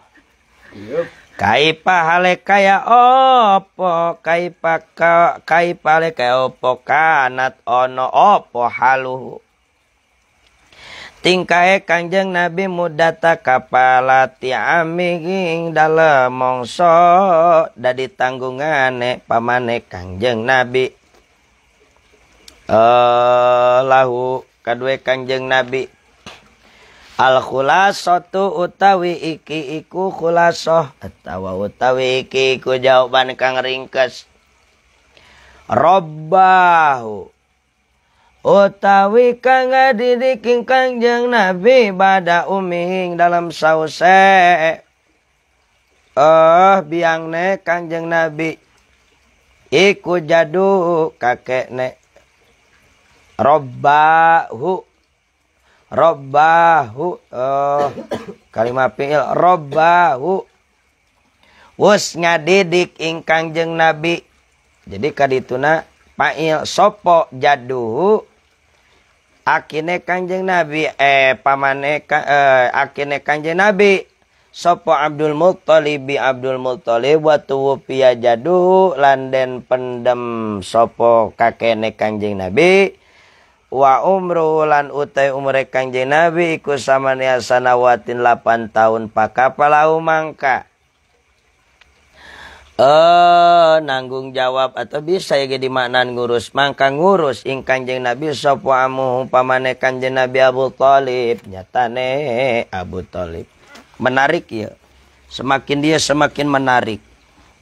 Kaipa hale kaya opo kaipa ka, kaipa hale kaya opo kanat ono opo haluhu Tingkae kanjeng Nabi mudata kapalati aming dalam mongso dari tanggungane pamane kanjeng Nabi. Uh, lahu kadue kanjeng Nabi. Al tu utawi iki iku khulasoh atawa utawi iki iku jawaban kang ringkes. Robbahu utawi ka ngadidik ingkangjeng nabi bad uming dalam sause eh oh, biangne kangjeng nabi iku jaduh kakeknek rob rob oh, kalimat robwusnyadidik ingkang jeng nabi jadikah dituna Pak sopo jaduh Kh akin kanjeng nabi e eh, pa eh, a kanjeing nabi Sopo Abdul Mutooliibi Abdul Muthlibwawupia jadhu landen penddem sopo kakene kanjing nabi wa Umrulan uta umre Kanjeing nabi iku sama niasan watin 8 tahun pak palalau Mangka. Oh, nanggung jawab atau bisa ya jadi maknan ngurus mangka ngurus ing kanjeng nabi sopo amu pamane kanjeng nabi Abu Talib nyatane Abu Talib menarik ya semakin dia semakin menarik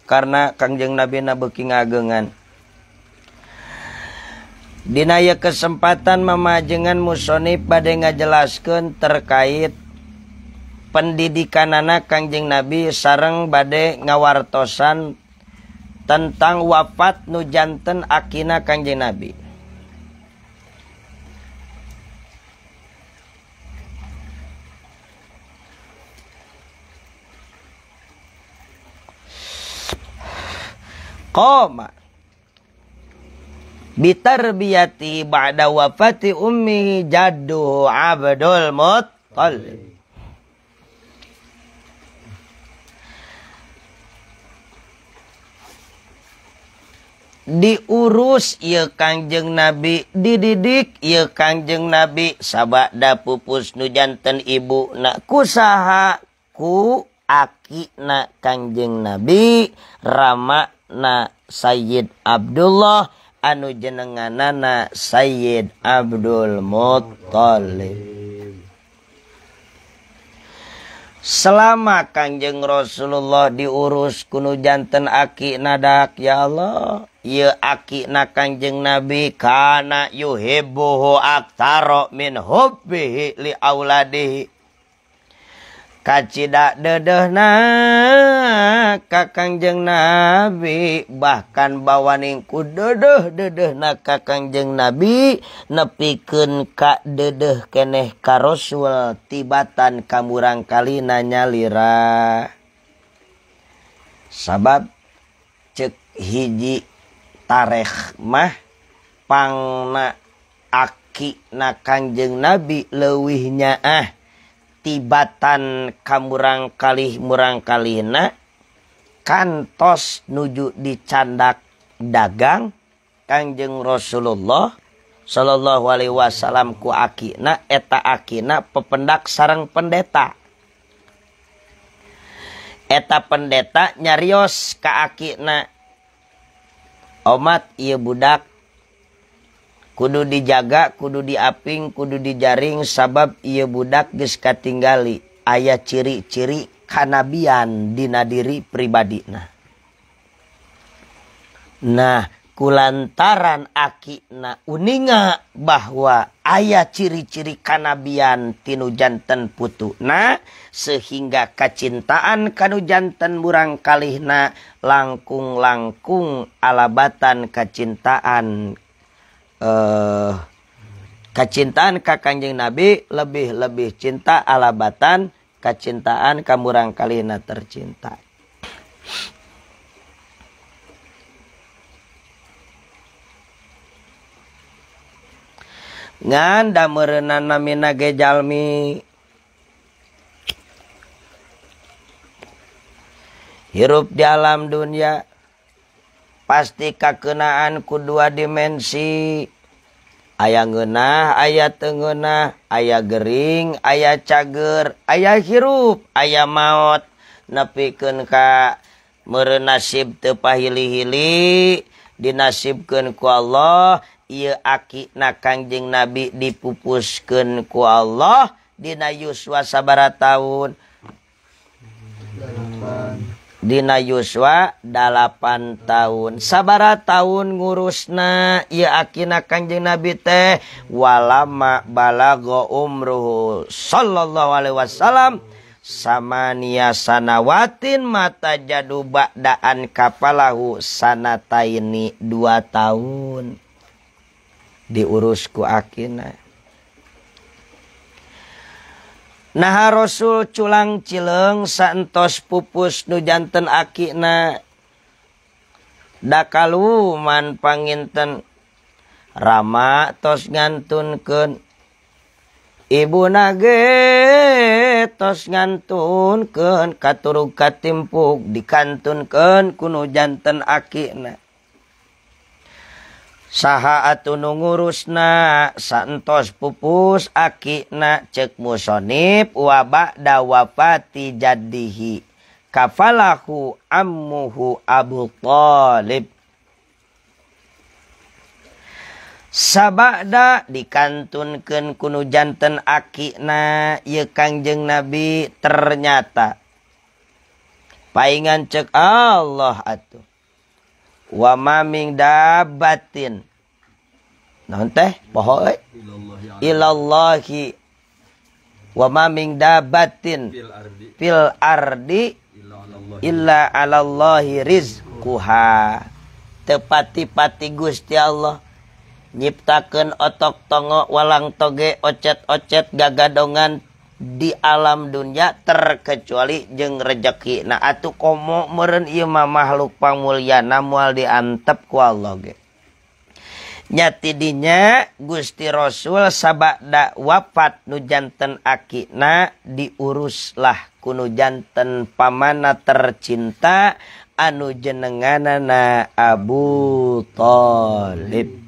karena kanjeng nabi nabuki ngagengan Dinaya kesempatan memajengan musonib badai ngajelaskan terkait pendidikan anak Kangjeng Nabi sareng badai ngawartosan tentang wafat nujanten akina Kangjeng Nabi Koma bitarbiyati ba'da wafati ummi jaddu Abdul Muttalib Diurus kangngjeng nabi dididik y kangngjeng nabi sabba dapupus nujanten ibu na kuaha ku aki na kangjeng nabi ramak na Sayid Abdullah anu jenenga Nana Sayid Abdulmotoleh. Selamakan jeng Rasulullah di urus kunujannten aki nadakya lo y aki nakan jeng nabi kana yuhiboho aktarro min hopihi li Adihi. do na kakangjeng nabi bahkan bawaningku dodoh dudoh na kakangjeng nabi nepiken Ka dedoh keeh karosul tibatan kamurang kali nanya lra sahabat ce hiji tarhmahpangna aki na Kajeng nabi lewihnya ah batan Kamrangkali murangkalina kantos nuju dicanda dagang kangjeng Rasulullah Shallallahu Alaihi Wasallam kuakkinina eta Akkinina pependak sarang pendeta eta pendeta nyarios kaakna umamad ia buddak du dijaga kudu diaping kudu dijaring sabab ia Budak geskatinggali ayaah ciri-ciri kanabian diri pribadi nah nah kulantaran akina uninga bahwa ayah ciri-ciri kanabian tinujantan Putu nah sehingga kecintaan kanujantan murang kalina langkung-langkung alabatan kecintaan ke uh, kecintaan ke kanjeng Nabi lebih-lebih cinta alabatan kecintaan kamu kalina tercinta. Ngan damerenan namina gejalmi hirup di alam dunia pasti kakenaan ku dua dimensi aya gennah aya tengennah aya gering aya cager aya hirup aya maut nepi ke ka merenasib te pahil hii dinasib ke ku Allah ia aki naang jing nabi dipupus keun kuallahdina yswaaba tahun Dina Yuswadalapan tahun sabara tahun ngurusna ia akinakan jing naabie wa balago umruh Shallallahu Alaihi Wasallam samania sanawatin mata jadu bagdaan kapalahu sanatainini 2 tahun diurusku akin Na rasul culang ciileng Santos pupus nujanten a nandaka luman paninten rama tos nganun ke Ibu na tos nganun keun katurukaukkdikantun keun kunjannten ana. saha atunu ngurusna santos pupus akina cek musonip wabak dawafati jadihi kafalahu ammuhu Abu Talib sabakda dikantunkan kunu jantan akina ye kangjeng nabi ternyata paingan cek Allah atuh wamaming da batin non teh pohoallahhimaming eh? da batindi illaallahhi kuha tepati-pati gustya Allah nyiptaun otottongo walang toge ocet- ocet gagadongan tu di alam dunya terkecuali jeung rejeki na Atuh komo muren Imam makhluk Pamuyana mualdianantep kuge nyatinya Gusti Rosul saabadak wafat nujantan Akna diuruslah kunujannten Pamana tercinta anu jenenga nana Abu Tolip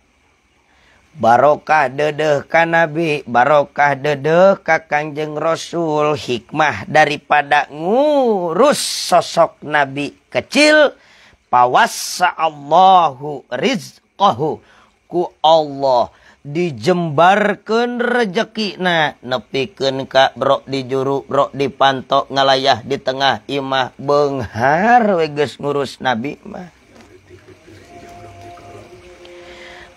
Barokah dede ka nabi barokah dede kakangjeng Rasul Hikmah daripada gurus sosok nabi kecil pawwasaallahu Ri Ohuku Allahjembarken rejeki na nepiken Kak Brok dijurug Brok dipantok ngalayah di tengah Imah Behar weges-gurus Nabimahha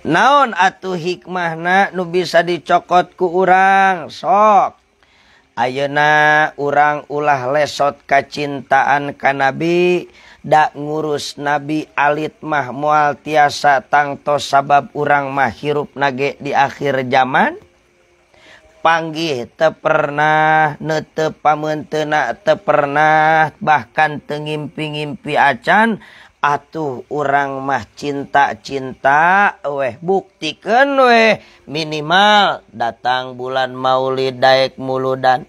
naon atuh hikmah na nu bisa dicokot ku urang sok ayeuna urang-ulah lesot kacintaan kanbi dakk ngurus Nabi Aliitmahmualasa tangtos sabab urang mahirrup nage di akhir zaman panggih tepernah nete pamenteak tepernah bahkan tengin pingimpi acan maka urang mah cinta cinta weh buktiken weh minimal datang bulan maulid Dayek muuludan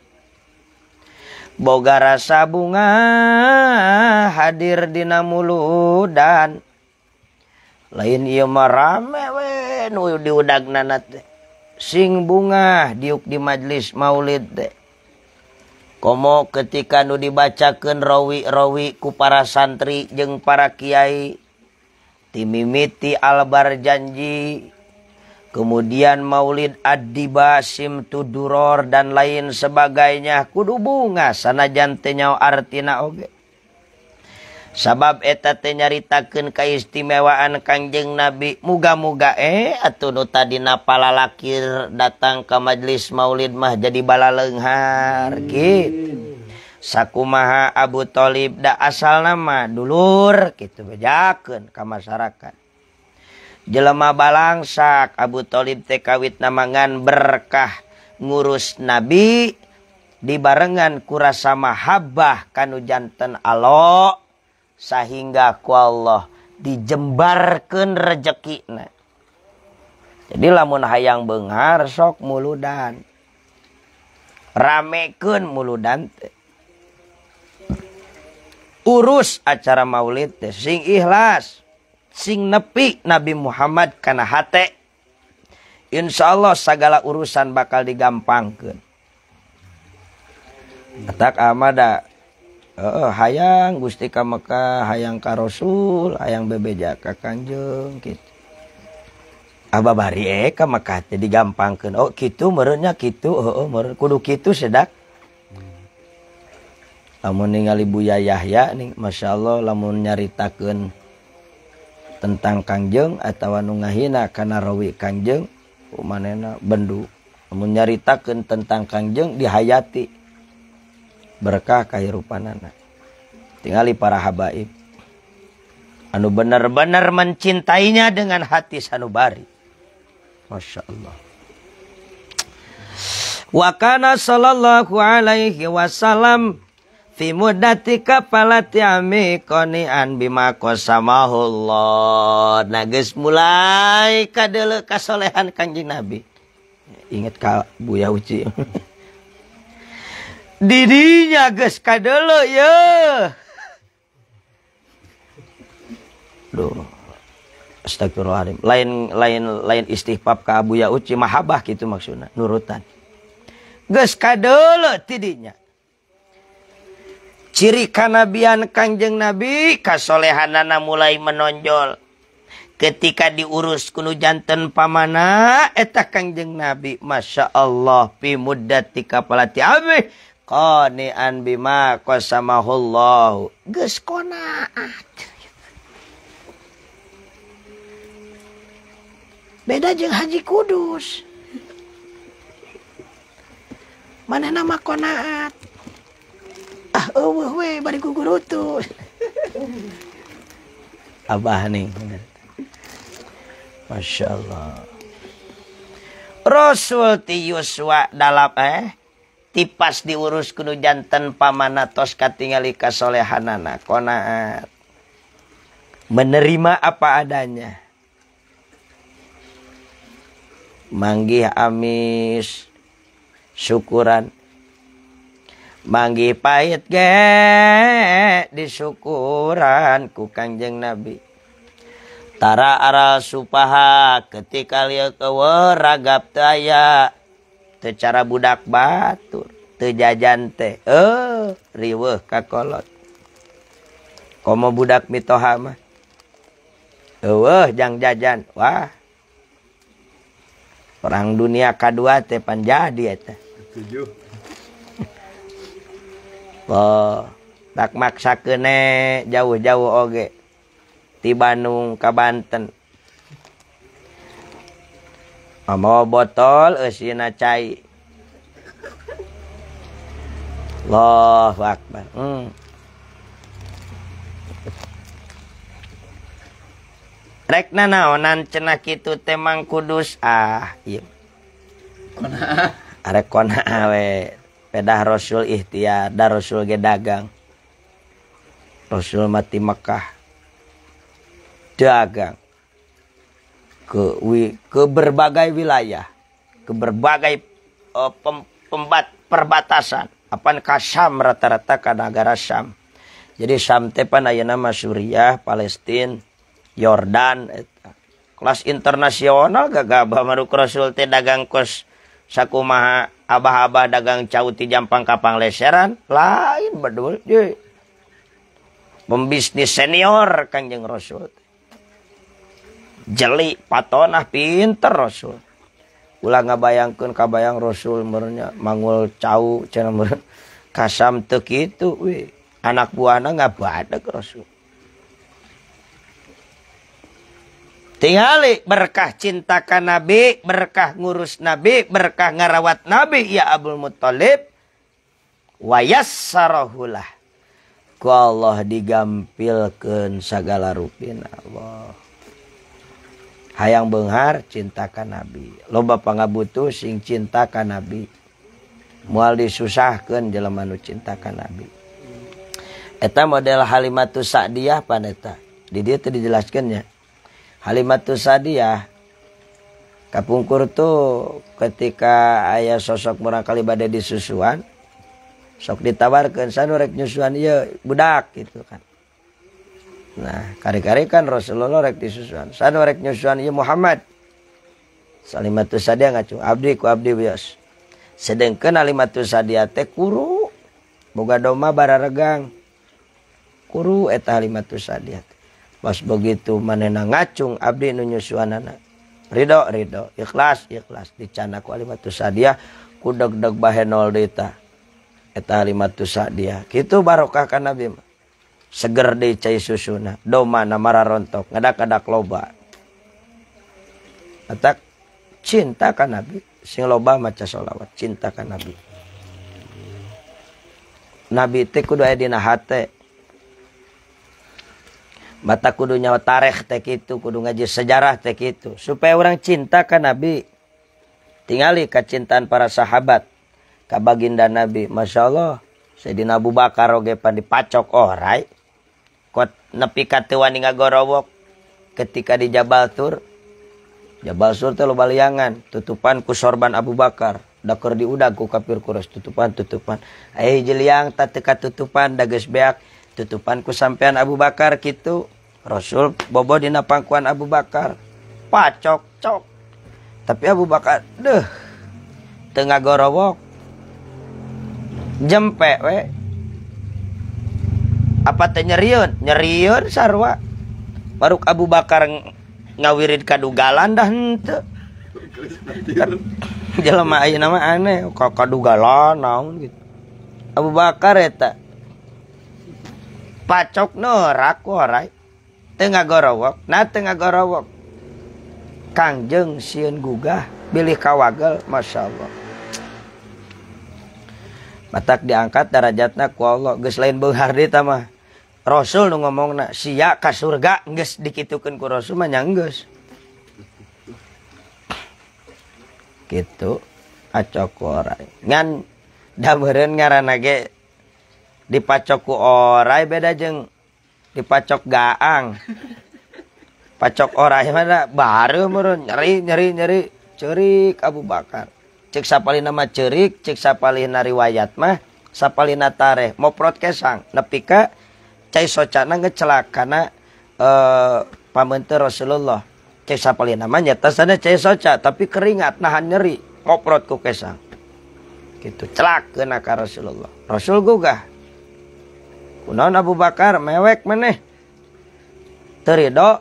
bogara bunga hadirdina muulu dan lain me sing bunga diuk di majelis Maulid dek ketika nu dibacakan rowwi Rowi ku para santri jeung para Kiai timimi mititi Albar janji kemudian maulid adiba sim Tu Duor dan lain sebagainya kudu bunga sana jantenyau artina oge sabab eta tenyaritaken kaistimewaan Kanjeng nabi muga-mugae eh, atau Nutadina pala la datang ke majelis Maulid mah jadi bala lehargit sakkumaha Abu Tholib da asal nama dulur gitu bejaken ke masyarakat jelemah balangsak Abu Tholib TK witnamangan berkah ngurus nabi dibarenngan kurasasa habbah kanujantan Allah sehingga q Allah dijeembarken rezekinya jadilahmunna hayang benhar sok muludan rameun muludte urus acara Maulid sing ikhlas sing nepi Nabi Muhammad karena Ha Insya Allah segala urusan bakal digampangkantak amada hayang gust Mekah hayang karosul ayaang bebe jaka Kanjeng Ab digampang menyadu namun Buayahya Masya Allah lamun nyaritaken tentang Kanjeng atauunginawi Kanjeng nyarita tentang Kanjeng di hayati berkah kairupanana tinggali para habaib anu benar-benar mencintainya dengan hati sanubari Masya Allah wa kana sallallahu alaihi wasallam fi muddati kapalati ami an bima kosamahullah Allah nah geus mulai ka kesolehan kasolehan Nabi Ingat ka Buya Uci dirinya guys kadele ya Duh. Astagfirullahaladzim. Lain lain lain istighfar ke Abu Ya Uci mahabah gitu maksudnya, nurutan. Geus kadele tidinya. Ciri kanabian Kanjeng Nabi kasolehanana mulai menonjol. Ketika diurus kunu jantan pamana eta Kanjeng Nabi Masya Allah pi tika kapalati abih qani'an bima qasamahullahu geus qanaat beda jeung haji kudus mana nama konaat ah eueuh we bari kugurutu abah nih Masya Allah Rasul ti Yuswa dalam eh tipas diurus kudu jantan pamanatos tos katingali kasolehanana konaat menerima apa adanya manggih amis syukuran manggih pahit ge disyukuran ku kanjeng nabi tara aral supaha ketika lihat keweragap daya cara budak batu tujajant eh, riwe kat komo budak mitohamjajanwah perang Du dunia K2t panjadi takmaksa kene jauh-jauh Oge tibanung kabanten eh botol rekna naonan cenak itu temang kudus ahwedah rasul ikhti rasul dagang rasul mati Mekkah dagang ke ke berbagai wilayah, ke berbagai uh, pem, pembat perbatasan. apaan kasam rata-rata ke negara Syam. Jadi Syam tepan ayana nama Suriah, Palestina, Yordan Kelas internasional gak gabah maruk Rasul teh dagang kos sakumaha abah-abah dagang cauti jampang kapang leseran lain bedul. Pembisnis senior Kanjeng Rasul jeli patonah pinter Rasul ulang ngabayangkan kabayang Rasul merenya mangul cau cenah meureun kasam teu kitu we anak buahna nggak Rasul tingali berkah cinta ka nabi berkah ngurus nabi berkah ngarawat nabi ya Abdul Muthalib wayassarahulah ku Allah digampilkan segala rupina Allah yang Benhar cintakan nabi lomba penga butuh sing cintakan nabi mual disusah ke jelamamanu cintakan nabieta model Hallimatus Saiahh wanitata di itu dijelaskannya Haltus Saiahh kapungkur tuh ketika ayah sosok Merkali ibadah disusuhan sok ditawarkan san rekyuuhan ia budak gitu kan Nah, kare-kare kan Rasulullah rek disusuan. Sana rek nyusuan ya Muhammad. Salimatus sadia ngacung Abdi ku abdi bios. Sedengkeun alimatus sadia teh kuru. Boga doma regang. Kuru eta alimatus sadia. Pas begitu manena ngacung abdi nu anak Ridho, ridho. Ikhlas, ikhlas. Dicana ku alimatus sadia. kudok deg bahenol dita. Eta alimatus sadia. Kitu barokah kan Nabi mah seger di cai susuna doma namara rontok ngadak-adak loba atak cinta kan nabi sing loba maca solawat cinta kan nabi nabi teh kudu aya dina hate mata kudu nyawa tarikh teh kitu kudu ngaji sejarah teh kitu supaya orang cinta kan nabi tingali kecintaan para sahabat ka baginda nabi masya Allah Sayyidina Abu Bakar oge pan dipacok oh right nepiuangorowo ketika di Jabaltur Jabal Surtul baliangan tutupan kuorrban Abu Bakar dakar di udahgu kafirkurus tutupan tutupan eh jeliang takkat tutupan dages beak tutupanku sampeian Abu Bakar gitu Rasul Bobohdinapangkuan Abu Bakar pacokcok tapi Abu Bakar deh Ten gorowo jemek we apa teh nyeriun nyeriun sarwa baru Abu Bakar ngawirid kadugalan dah henteu jelema aja nama aneh kadugalan naon gitu Abu Bakar eta pacok norak warai tengah gorowok nah tengah gorowok kangjeng sieun gugah bilih kawagel masya Allah Matak diangkat darajatna ku Allah geus lain beunghar di Rasul ngomong siap kasurgadik gituok nga dicoku oraai beda je diacok gaang pacok ora baruun nyeri nyeri nyeri ci Abubaar Sapalina cirikik sapapain riwayat mah Sapalinatare mauprot keang nepika cai socana ngecelakana eh pamenter Rasulullah cai sapali namanya tasana cai soca tapi keringat nahan nyeri koprot ku kesang gitu celak kena ka Rasulullah Rasul guga kunaon Abu Bakar mewek meneh terido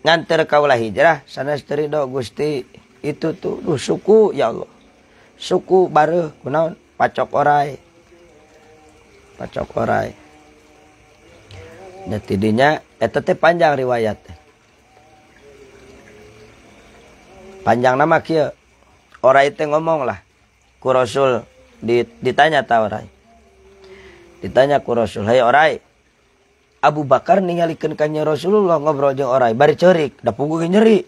nganter kaulah hijrah sana terido Gusti itu tuh duh, suku ya Allah suku baru kunaon pacok orai pacok orai tidinyatete panjang riwayat Hai panjang nama Ky ora itu ngomong lah ku Raul ditanyatawai ditanya ku Raul orai Abu Bakar ningaliken Rasulullah ngobroljo baru p nyeri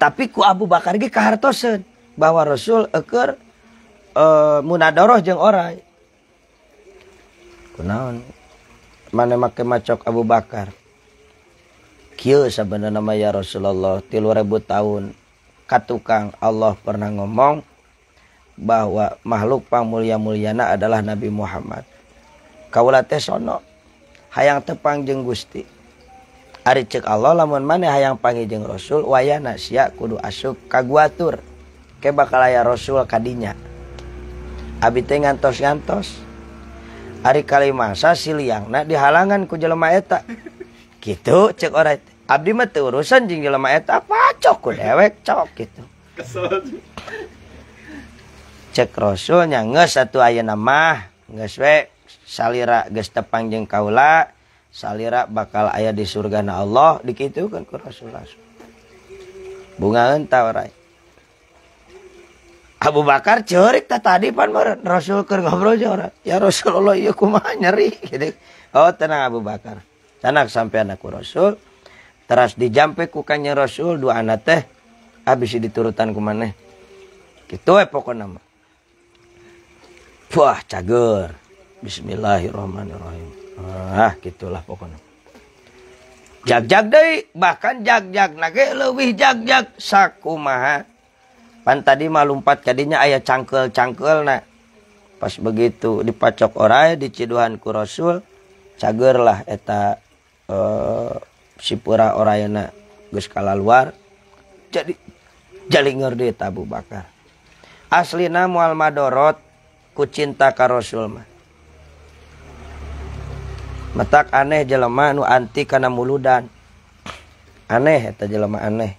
tapi ku Abu Bakar gi kehartoen bahwa Rasul e agar muadoro orai ke Macok Abu Bakar sebenarnya nama ya Rasulullah tiur ribu tahun ka tukang Allah pernah ngomong bahwa makhlukpang Mulia Mulya adalah Nabi Muhammad Kaula Teono hayang tepang jeung Gusti ce Allah la hayang pangi Rasul way kudu as kaguatur keal Rasul kanya a ngantos ngantos kalimat si liang nah di halangan kuj lemaeta gitu cek Abdi urusaning leetaokwekk cek rasulnya nge satu ayamah ngeswe salirira ge depang je Kaula salirira bakal ayah di surga Allah di kan kurasul-rasul bungatawarai Abu Bakar cerik ta tadi pan meureun Rasul keur ngobrol orang. Ya Rasulullah ya kumaha nyeri gitu. Oh tenang Abu Bakar. Tenang sampai anakku Rasul. Teras dijampe Kukanya Rasul dua anak teh habis diturutan ku Gitu eh pokok nama. Wah, cager. Bismillahirrahmanirrahim. Ah, gitulah pokoknya, Jag-jag deh. bahkan jag-jag nage lebih jag-jag sakumaha tadi mallumpat jadinya ayaah cangkel-cagkel nah pas begitu di eh, pacok oraai di Ciduhan ku rasul cager lah eta sipura oraana Gu kala luar jadi jalinger di tabu Bakar aslina mumdorot kucinta karosulma Hai metak aneh jelemah nu anti karena muuludan aneheta jelemah aneh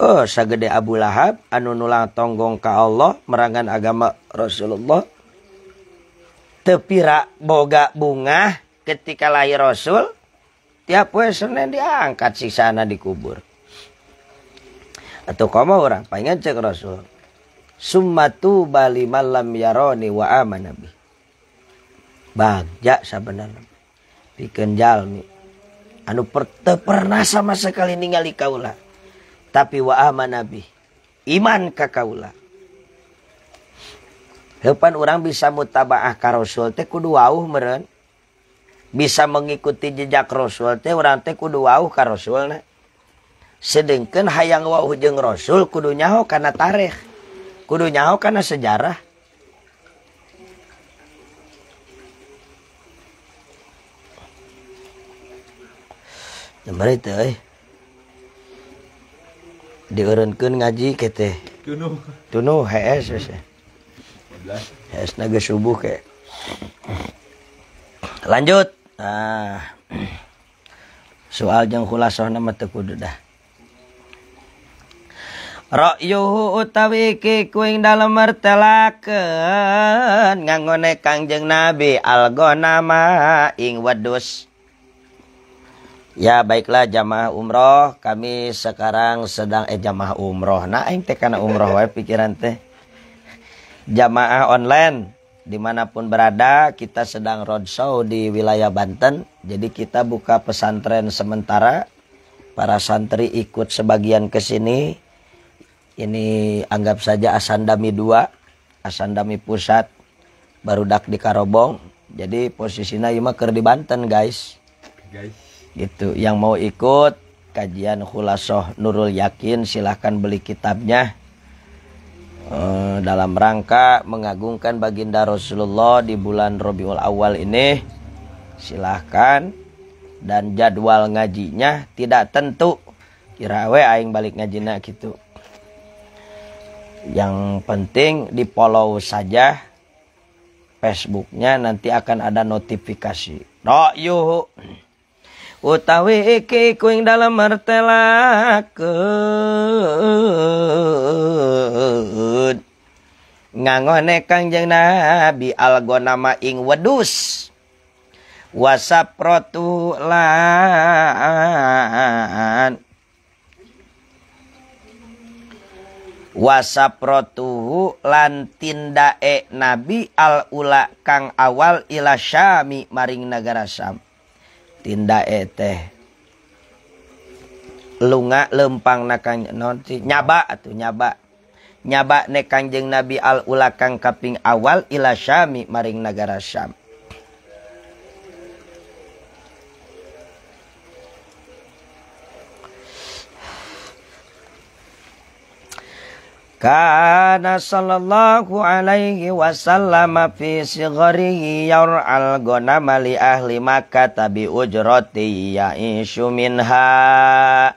Oh sagede Abu Lahab anu nulang tonggong ka Allah merangan agama Rasulullah tepira boga bunga ketika lahir Rasul tiap poe Senin diangkat sana dikubur atau koma orang pengen cek Rasul summatu bali malam yaroni wa aman nabi bagja sebenarnya bikin jalmi anu per pernah sama sekali ningali kaulah tapi waahma nabi iman ka kaula hepan orang bisa muabaah rasul teh kudu me bisa mengikuti jejak rasul teh kudu rasulde hayang rasul kudunyahu karena tare kudunyahu karena sejarah diurunkan ngaji kete tunuh tunuh HS HS hs naga subuh ke lanjut ah soal jeng soh nama teku dah yuhu utawi iki kuing dalam mertelakeun nganggone Kangjeng Nabi algonama ing wedhus Ya baiklah jamaah umroh kami sekarang sedang eh jamaah umroh nah aing teh umroh wae pikiran teh jamaah online dimanapun berada kita sedang roadshow di wilayah Banten jadi kita buka pesantren sementara para santri ikut sebagian ke sini ini anggap saja Asandami dua Asandami pusat baru dak di Karobong jadi posisinya ima ker di Banten guys guys gitu yang mau ikut kajian khulasoh Nurul Yakin silahkan beli kitabnya eh, dalam rangka mengagungkan baginda Rasulullah di bulan Robiul Awal ini silahkan dan jadwal ngajinya tidak tentu kira we aing balik ngajina gitu yang penting di follow saja Facebooknya nanti akan ada notifikasi. Royuh. No, utawi iki ing dalam martelakeun ngangone Kangjeng Nabi algonama ing wedus wasaprotu lan lan tindae nabi al ula kang awal ila syami maring negara syam tindae teh lunga lempang naanya non nyaba at nyaba nyaba-ne kanjeng nabi al-ulakan kaping awal Ilayami Maring Nagara Sami Kana sallallahu alaihi wasallam fi sigharihi yar'al ghanama li ahli maka tabi ujrati ya'ishu minha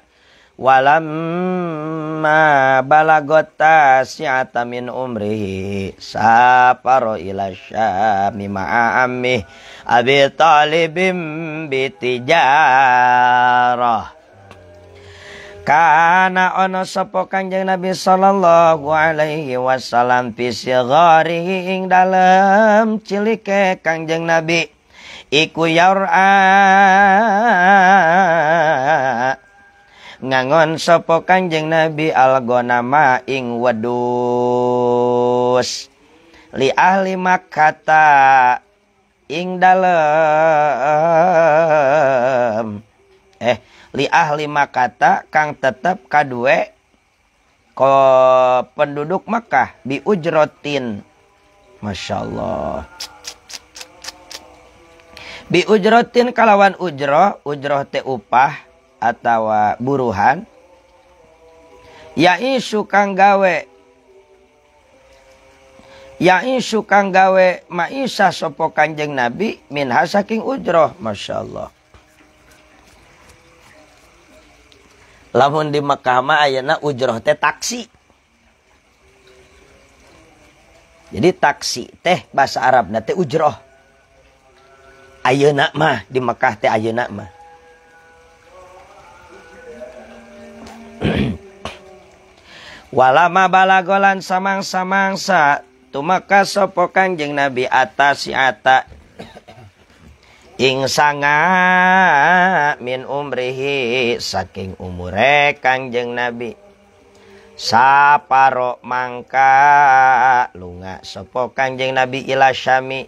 walamma balagotas ya tamin umrihi safaro ila syami ma'a ammi abi talibim bitijarah Kana ono sopo Kanjeng Nabi sallallahu alaihi wasallam fi ing dalem cilike Kanjeng Nabi iku yar'a ngangon sopo Kanjeng Nabi algonama ing wedus li ahli Makkah ing dalem li ahli makata kang tetep kadue ko penduduk Makkah bi ujrotin Masya Allah bi ujrotin kalawan ujro ujro te upah atau buruhan ya isu kang gawe ya isu kang gawe maisha sopo kanjeng nabi min hasaking ujroh Masya Allah Memahuj jadi taksi teh bahasa Arab nanti Uuj di Mekah walama bala golan samangsa-angsa tuma sopokan nabi atas sita di ing sanga min umrihi saking umure Kangjeng Nabi saparo mangka lunga sapa Kangjeng Nabi ila Syami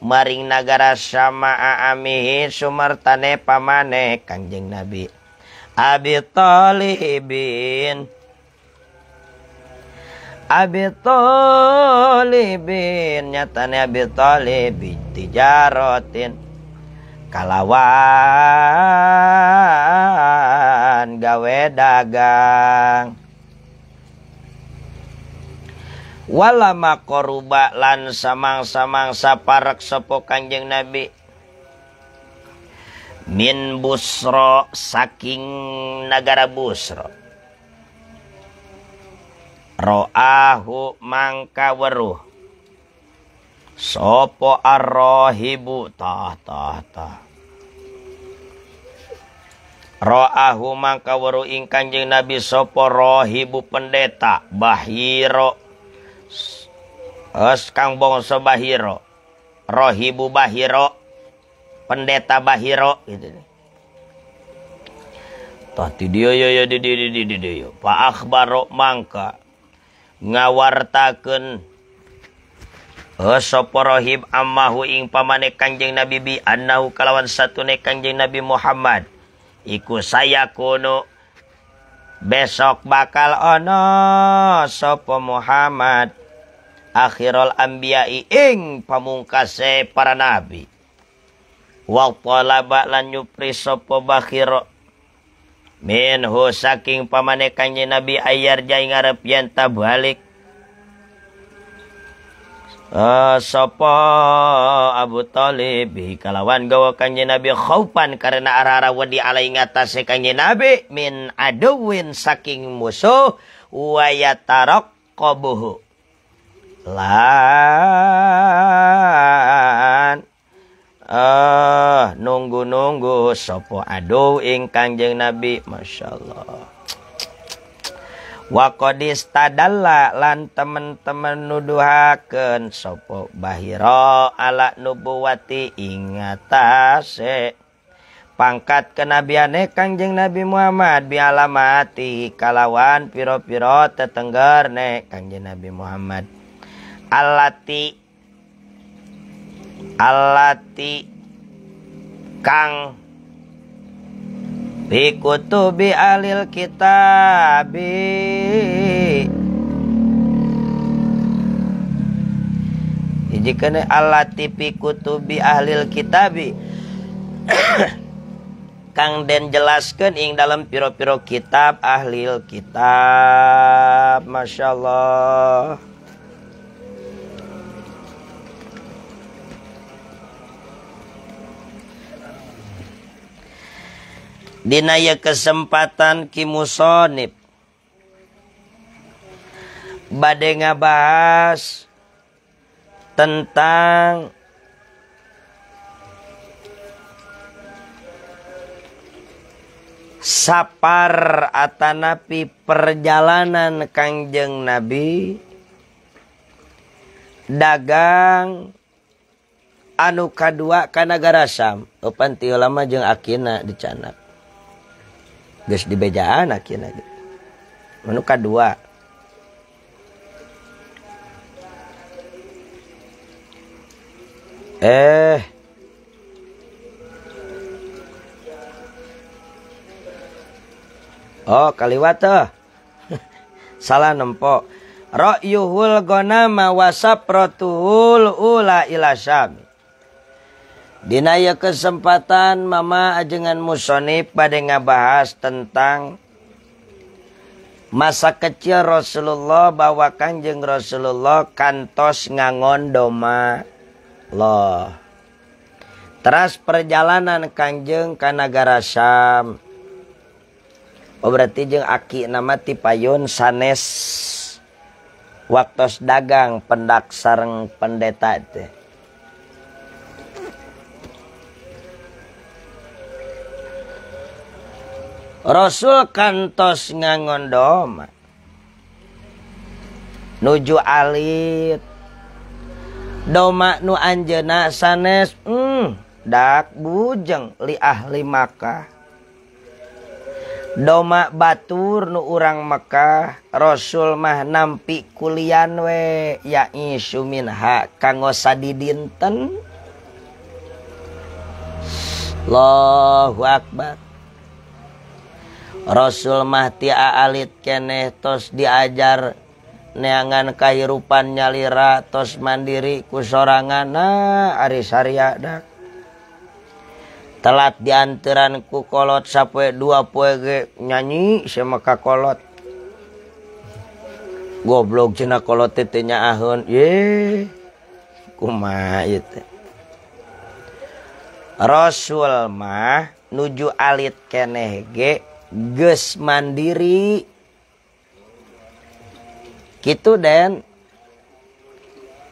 maring nagara sama amihi sumartane pamane Kangjeng Nabi Abi Talibin Abi Talibin nyatane Abi Talibin tijarotin kalawan gawe dagang walama koruba lan samang-samang saparek sepo kanjeng nabi min busro saking negara busro roahu mangka weruh sopo arrohibu tah tah tah Ro'ahu maka waru ing kanjeng Nabi sopo rohibu pendeta bahiro Es kang bongso bahiro Rohibu bahiro Pendeta bahiro gitu nih Tah di dia yo yo di dia di dia Pak Akhbaro mangka ngawartakeun Sopo rohib ammahu ing pamane Kanjeng Nabi bi Anahu kalawan satu ne Kanjeng Nabi Muhammad ku saya kuno besok bakal on sopo Muhammad ahirol ambiing pamungkase para nabi walapri sopo Min ho saking pamanekanye nabi ayar jay ngarappianta balik Uh, sapa Abu Talib kalawan gawa kanjeng Nabi khaufan karena arah-arah wadi alai ngatasé kanjeng Nabi min aduwin saking musuh wa kobuhu lan uh, nunggu-nunggu sopo adu ing kanjeng Nabi Allah. wako distad lan temen-temen nuduhaken sopo Bahir alak nubuwati ing atas pangkat kenabianeh Kangjeng Nabi Muhammad biala mati kalawan piro-piraro te tenggerne Kangje Nabi Muhammad alati alati Kang Bikutubi alil kitabi jadi kena alati pikutubi ahlil kitabi Kang Den jelaskan ing dalam piro-piro kitab ahlil kitab Masya Allah Dinaya kesempatan kimusonib. Badai ngabahas tentang sapar atanapi perjalanan Kangjeng Nabi dagang anu kadua kana garasam upan ti ulama akina dicanak Gus di bejaan akhirnya gitu menu dua. eh oh kaliwata eh. salah nempo Ro'yuhul gonama wasaprotuhul ula ilasyami Diaya kesempatan mamama ajengan musoni pada nga bahas tentang masa kecil Rasulullah bahwawa Kanjeng Rasulullah kantos ngangon doma lo terus perjalanan Kanjeng Kangara Syam Oh berarti jeung aki nama tipayun sanes waktu dagang penaksar pendeta itu Rasul kantos ngangon-doma nuju Alilid domak nu Anjena sanes hmm, dakjeng li ahli maka domak Batur nu urang Mekkah Rasul mah napik kulyan we ya is kang di dinten lohuakbatul Rasulmah Alilidkeneh tos diajar neangan kairruppan Nyalira Tos Mandiri Kusarangana Arisaria telat antiran kukolot sape dua puege nyanyi sekolotblokinakolot tinyaun Rasul mah nuju Alilit Kenehge ges mandiri gitu dan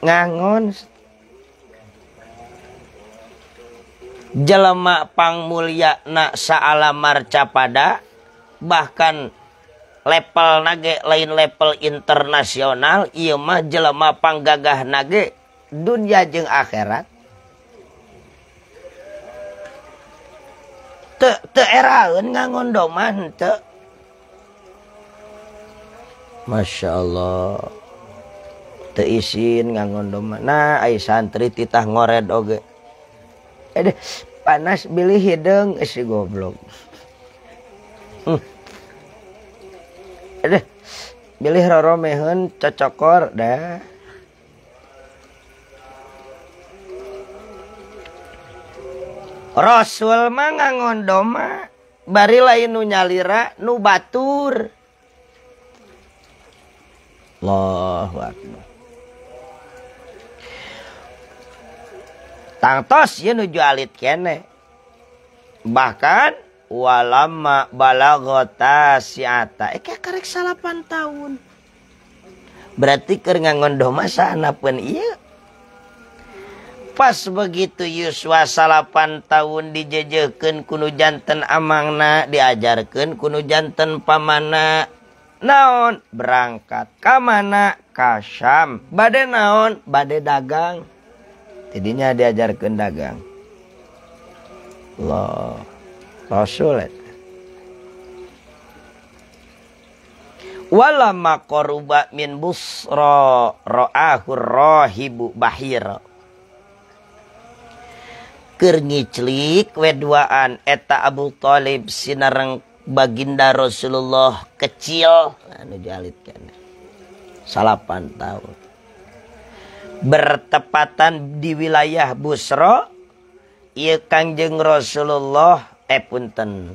ngangon jelema pang mulia nak saala pada bahkan level nage lain level internasional iya mah jelema pang gagah nage dunia jeng akhirat Masya Allah te isin ngando ay santri titah ngorege panas hidng isi goblo milih roro mehun cocokor dah Rasulman ngagonndoma bari nunyalira nubaturju bahkan walama balagotata eh, salapan tahun berartiker ngonndoma sana pun ya pas begitu Yuswa salapan tahun dijajakan kuno jantan amangna diajarkan kuno jantan pamana naon berangkat kamana kasam badai naon badai dagang jadinya diajarkan dagang loh rasul wala min busro ro'ahur rohibu bahiro nyiclik weduaan eta Abu Thalib Sinarang Baginda Rasulullah kecil anu kene salapan tahun bertepatan di wilayah Busro ia Kangjeng Rasulullah eh punten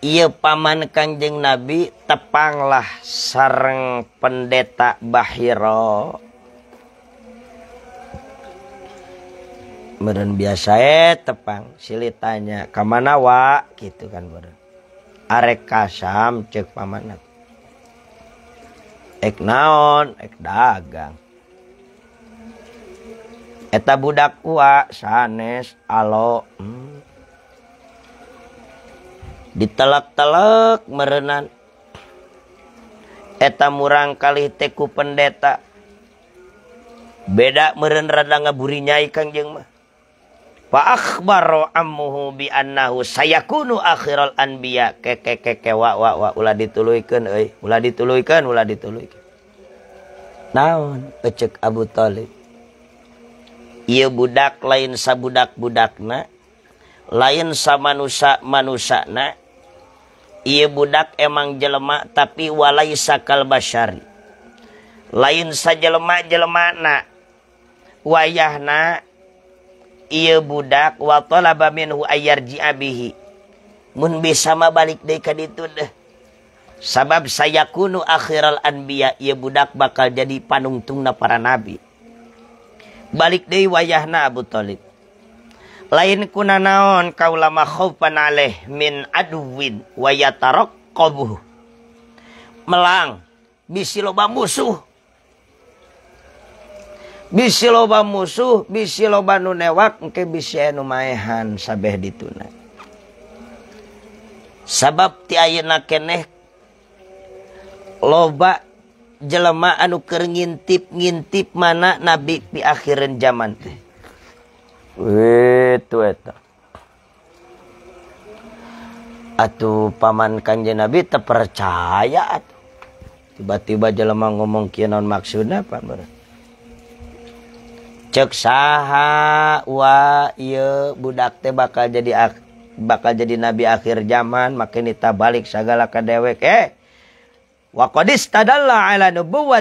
ia paman Kangjeng Nabi tepanglah sarang pendeta Bahiro biasa eh, tepang silitnya kamanawa gitu kan are kasam cekon dagangetadakes hmm. ditelelek-telelek merenan am murang kali teku pendeta beda mererada ngaburinya ikan jengmah Pakbarhu saya kuno abi ke dituluikan dituluikan dit nak Abu Thlib ia budak lain sa budak-budakna lain sama man budak emang jelemak tapi wa sakkal basyari lain sa jelemak jelemak na wayah na yang budak wabih sama balik sabab saya kuno akkhhiranbi ia budak bakal jadi panung tungna para nabi balikday wayah na Abu Tholib lain kuna naon kau lamalehuh way melang misi lobang musuh i loba musuh bisi loba loba jelemah anuker ngintip ngintip mana nabi diakhir zaman tehuh paman je percaya tiba-tiba jelemah ngomongkin non maksudnya pa sahaha wa Budak bakal jadi bakal jadi nabi akhir zaman makin kita kita balik segala ke deweke eh. wa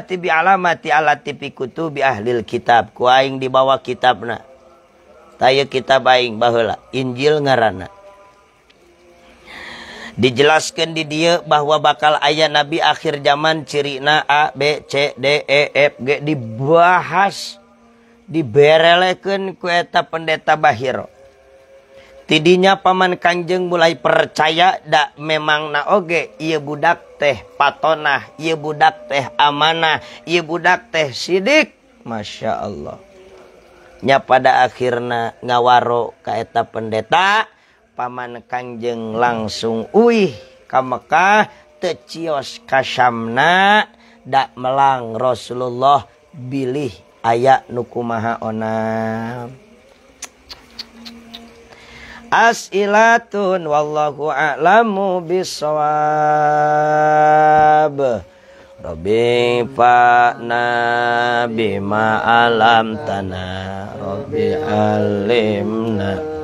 ti alamaala tipiku ahlil kitab kuing di bawah kitab nah tayo kita baying bahwalah Injilngerana dijelaskan di dia bahwa bakal ayah nabi akhir zaman ciri a b c df e, g dibus tinggal dibereleken kueta pendeta Bahir tidnya Pamankanjeng mulai percaya ndak memang na Oge ye budak teh patoah ye Budak teh amanah Budak teh sidik Masya Allahnya pada akhirnya ngawauk keeta pendeta Pamankanjeng langsung Uih kamkah tecioos kasamna dakk melang Rasulullah bilhi aya nukumaha Onam as'ilatun wallahu a'lamu bisawab Rabbi fa'na bima alam tanah Rabbi alimna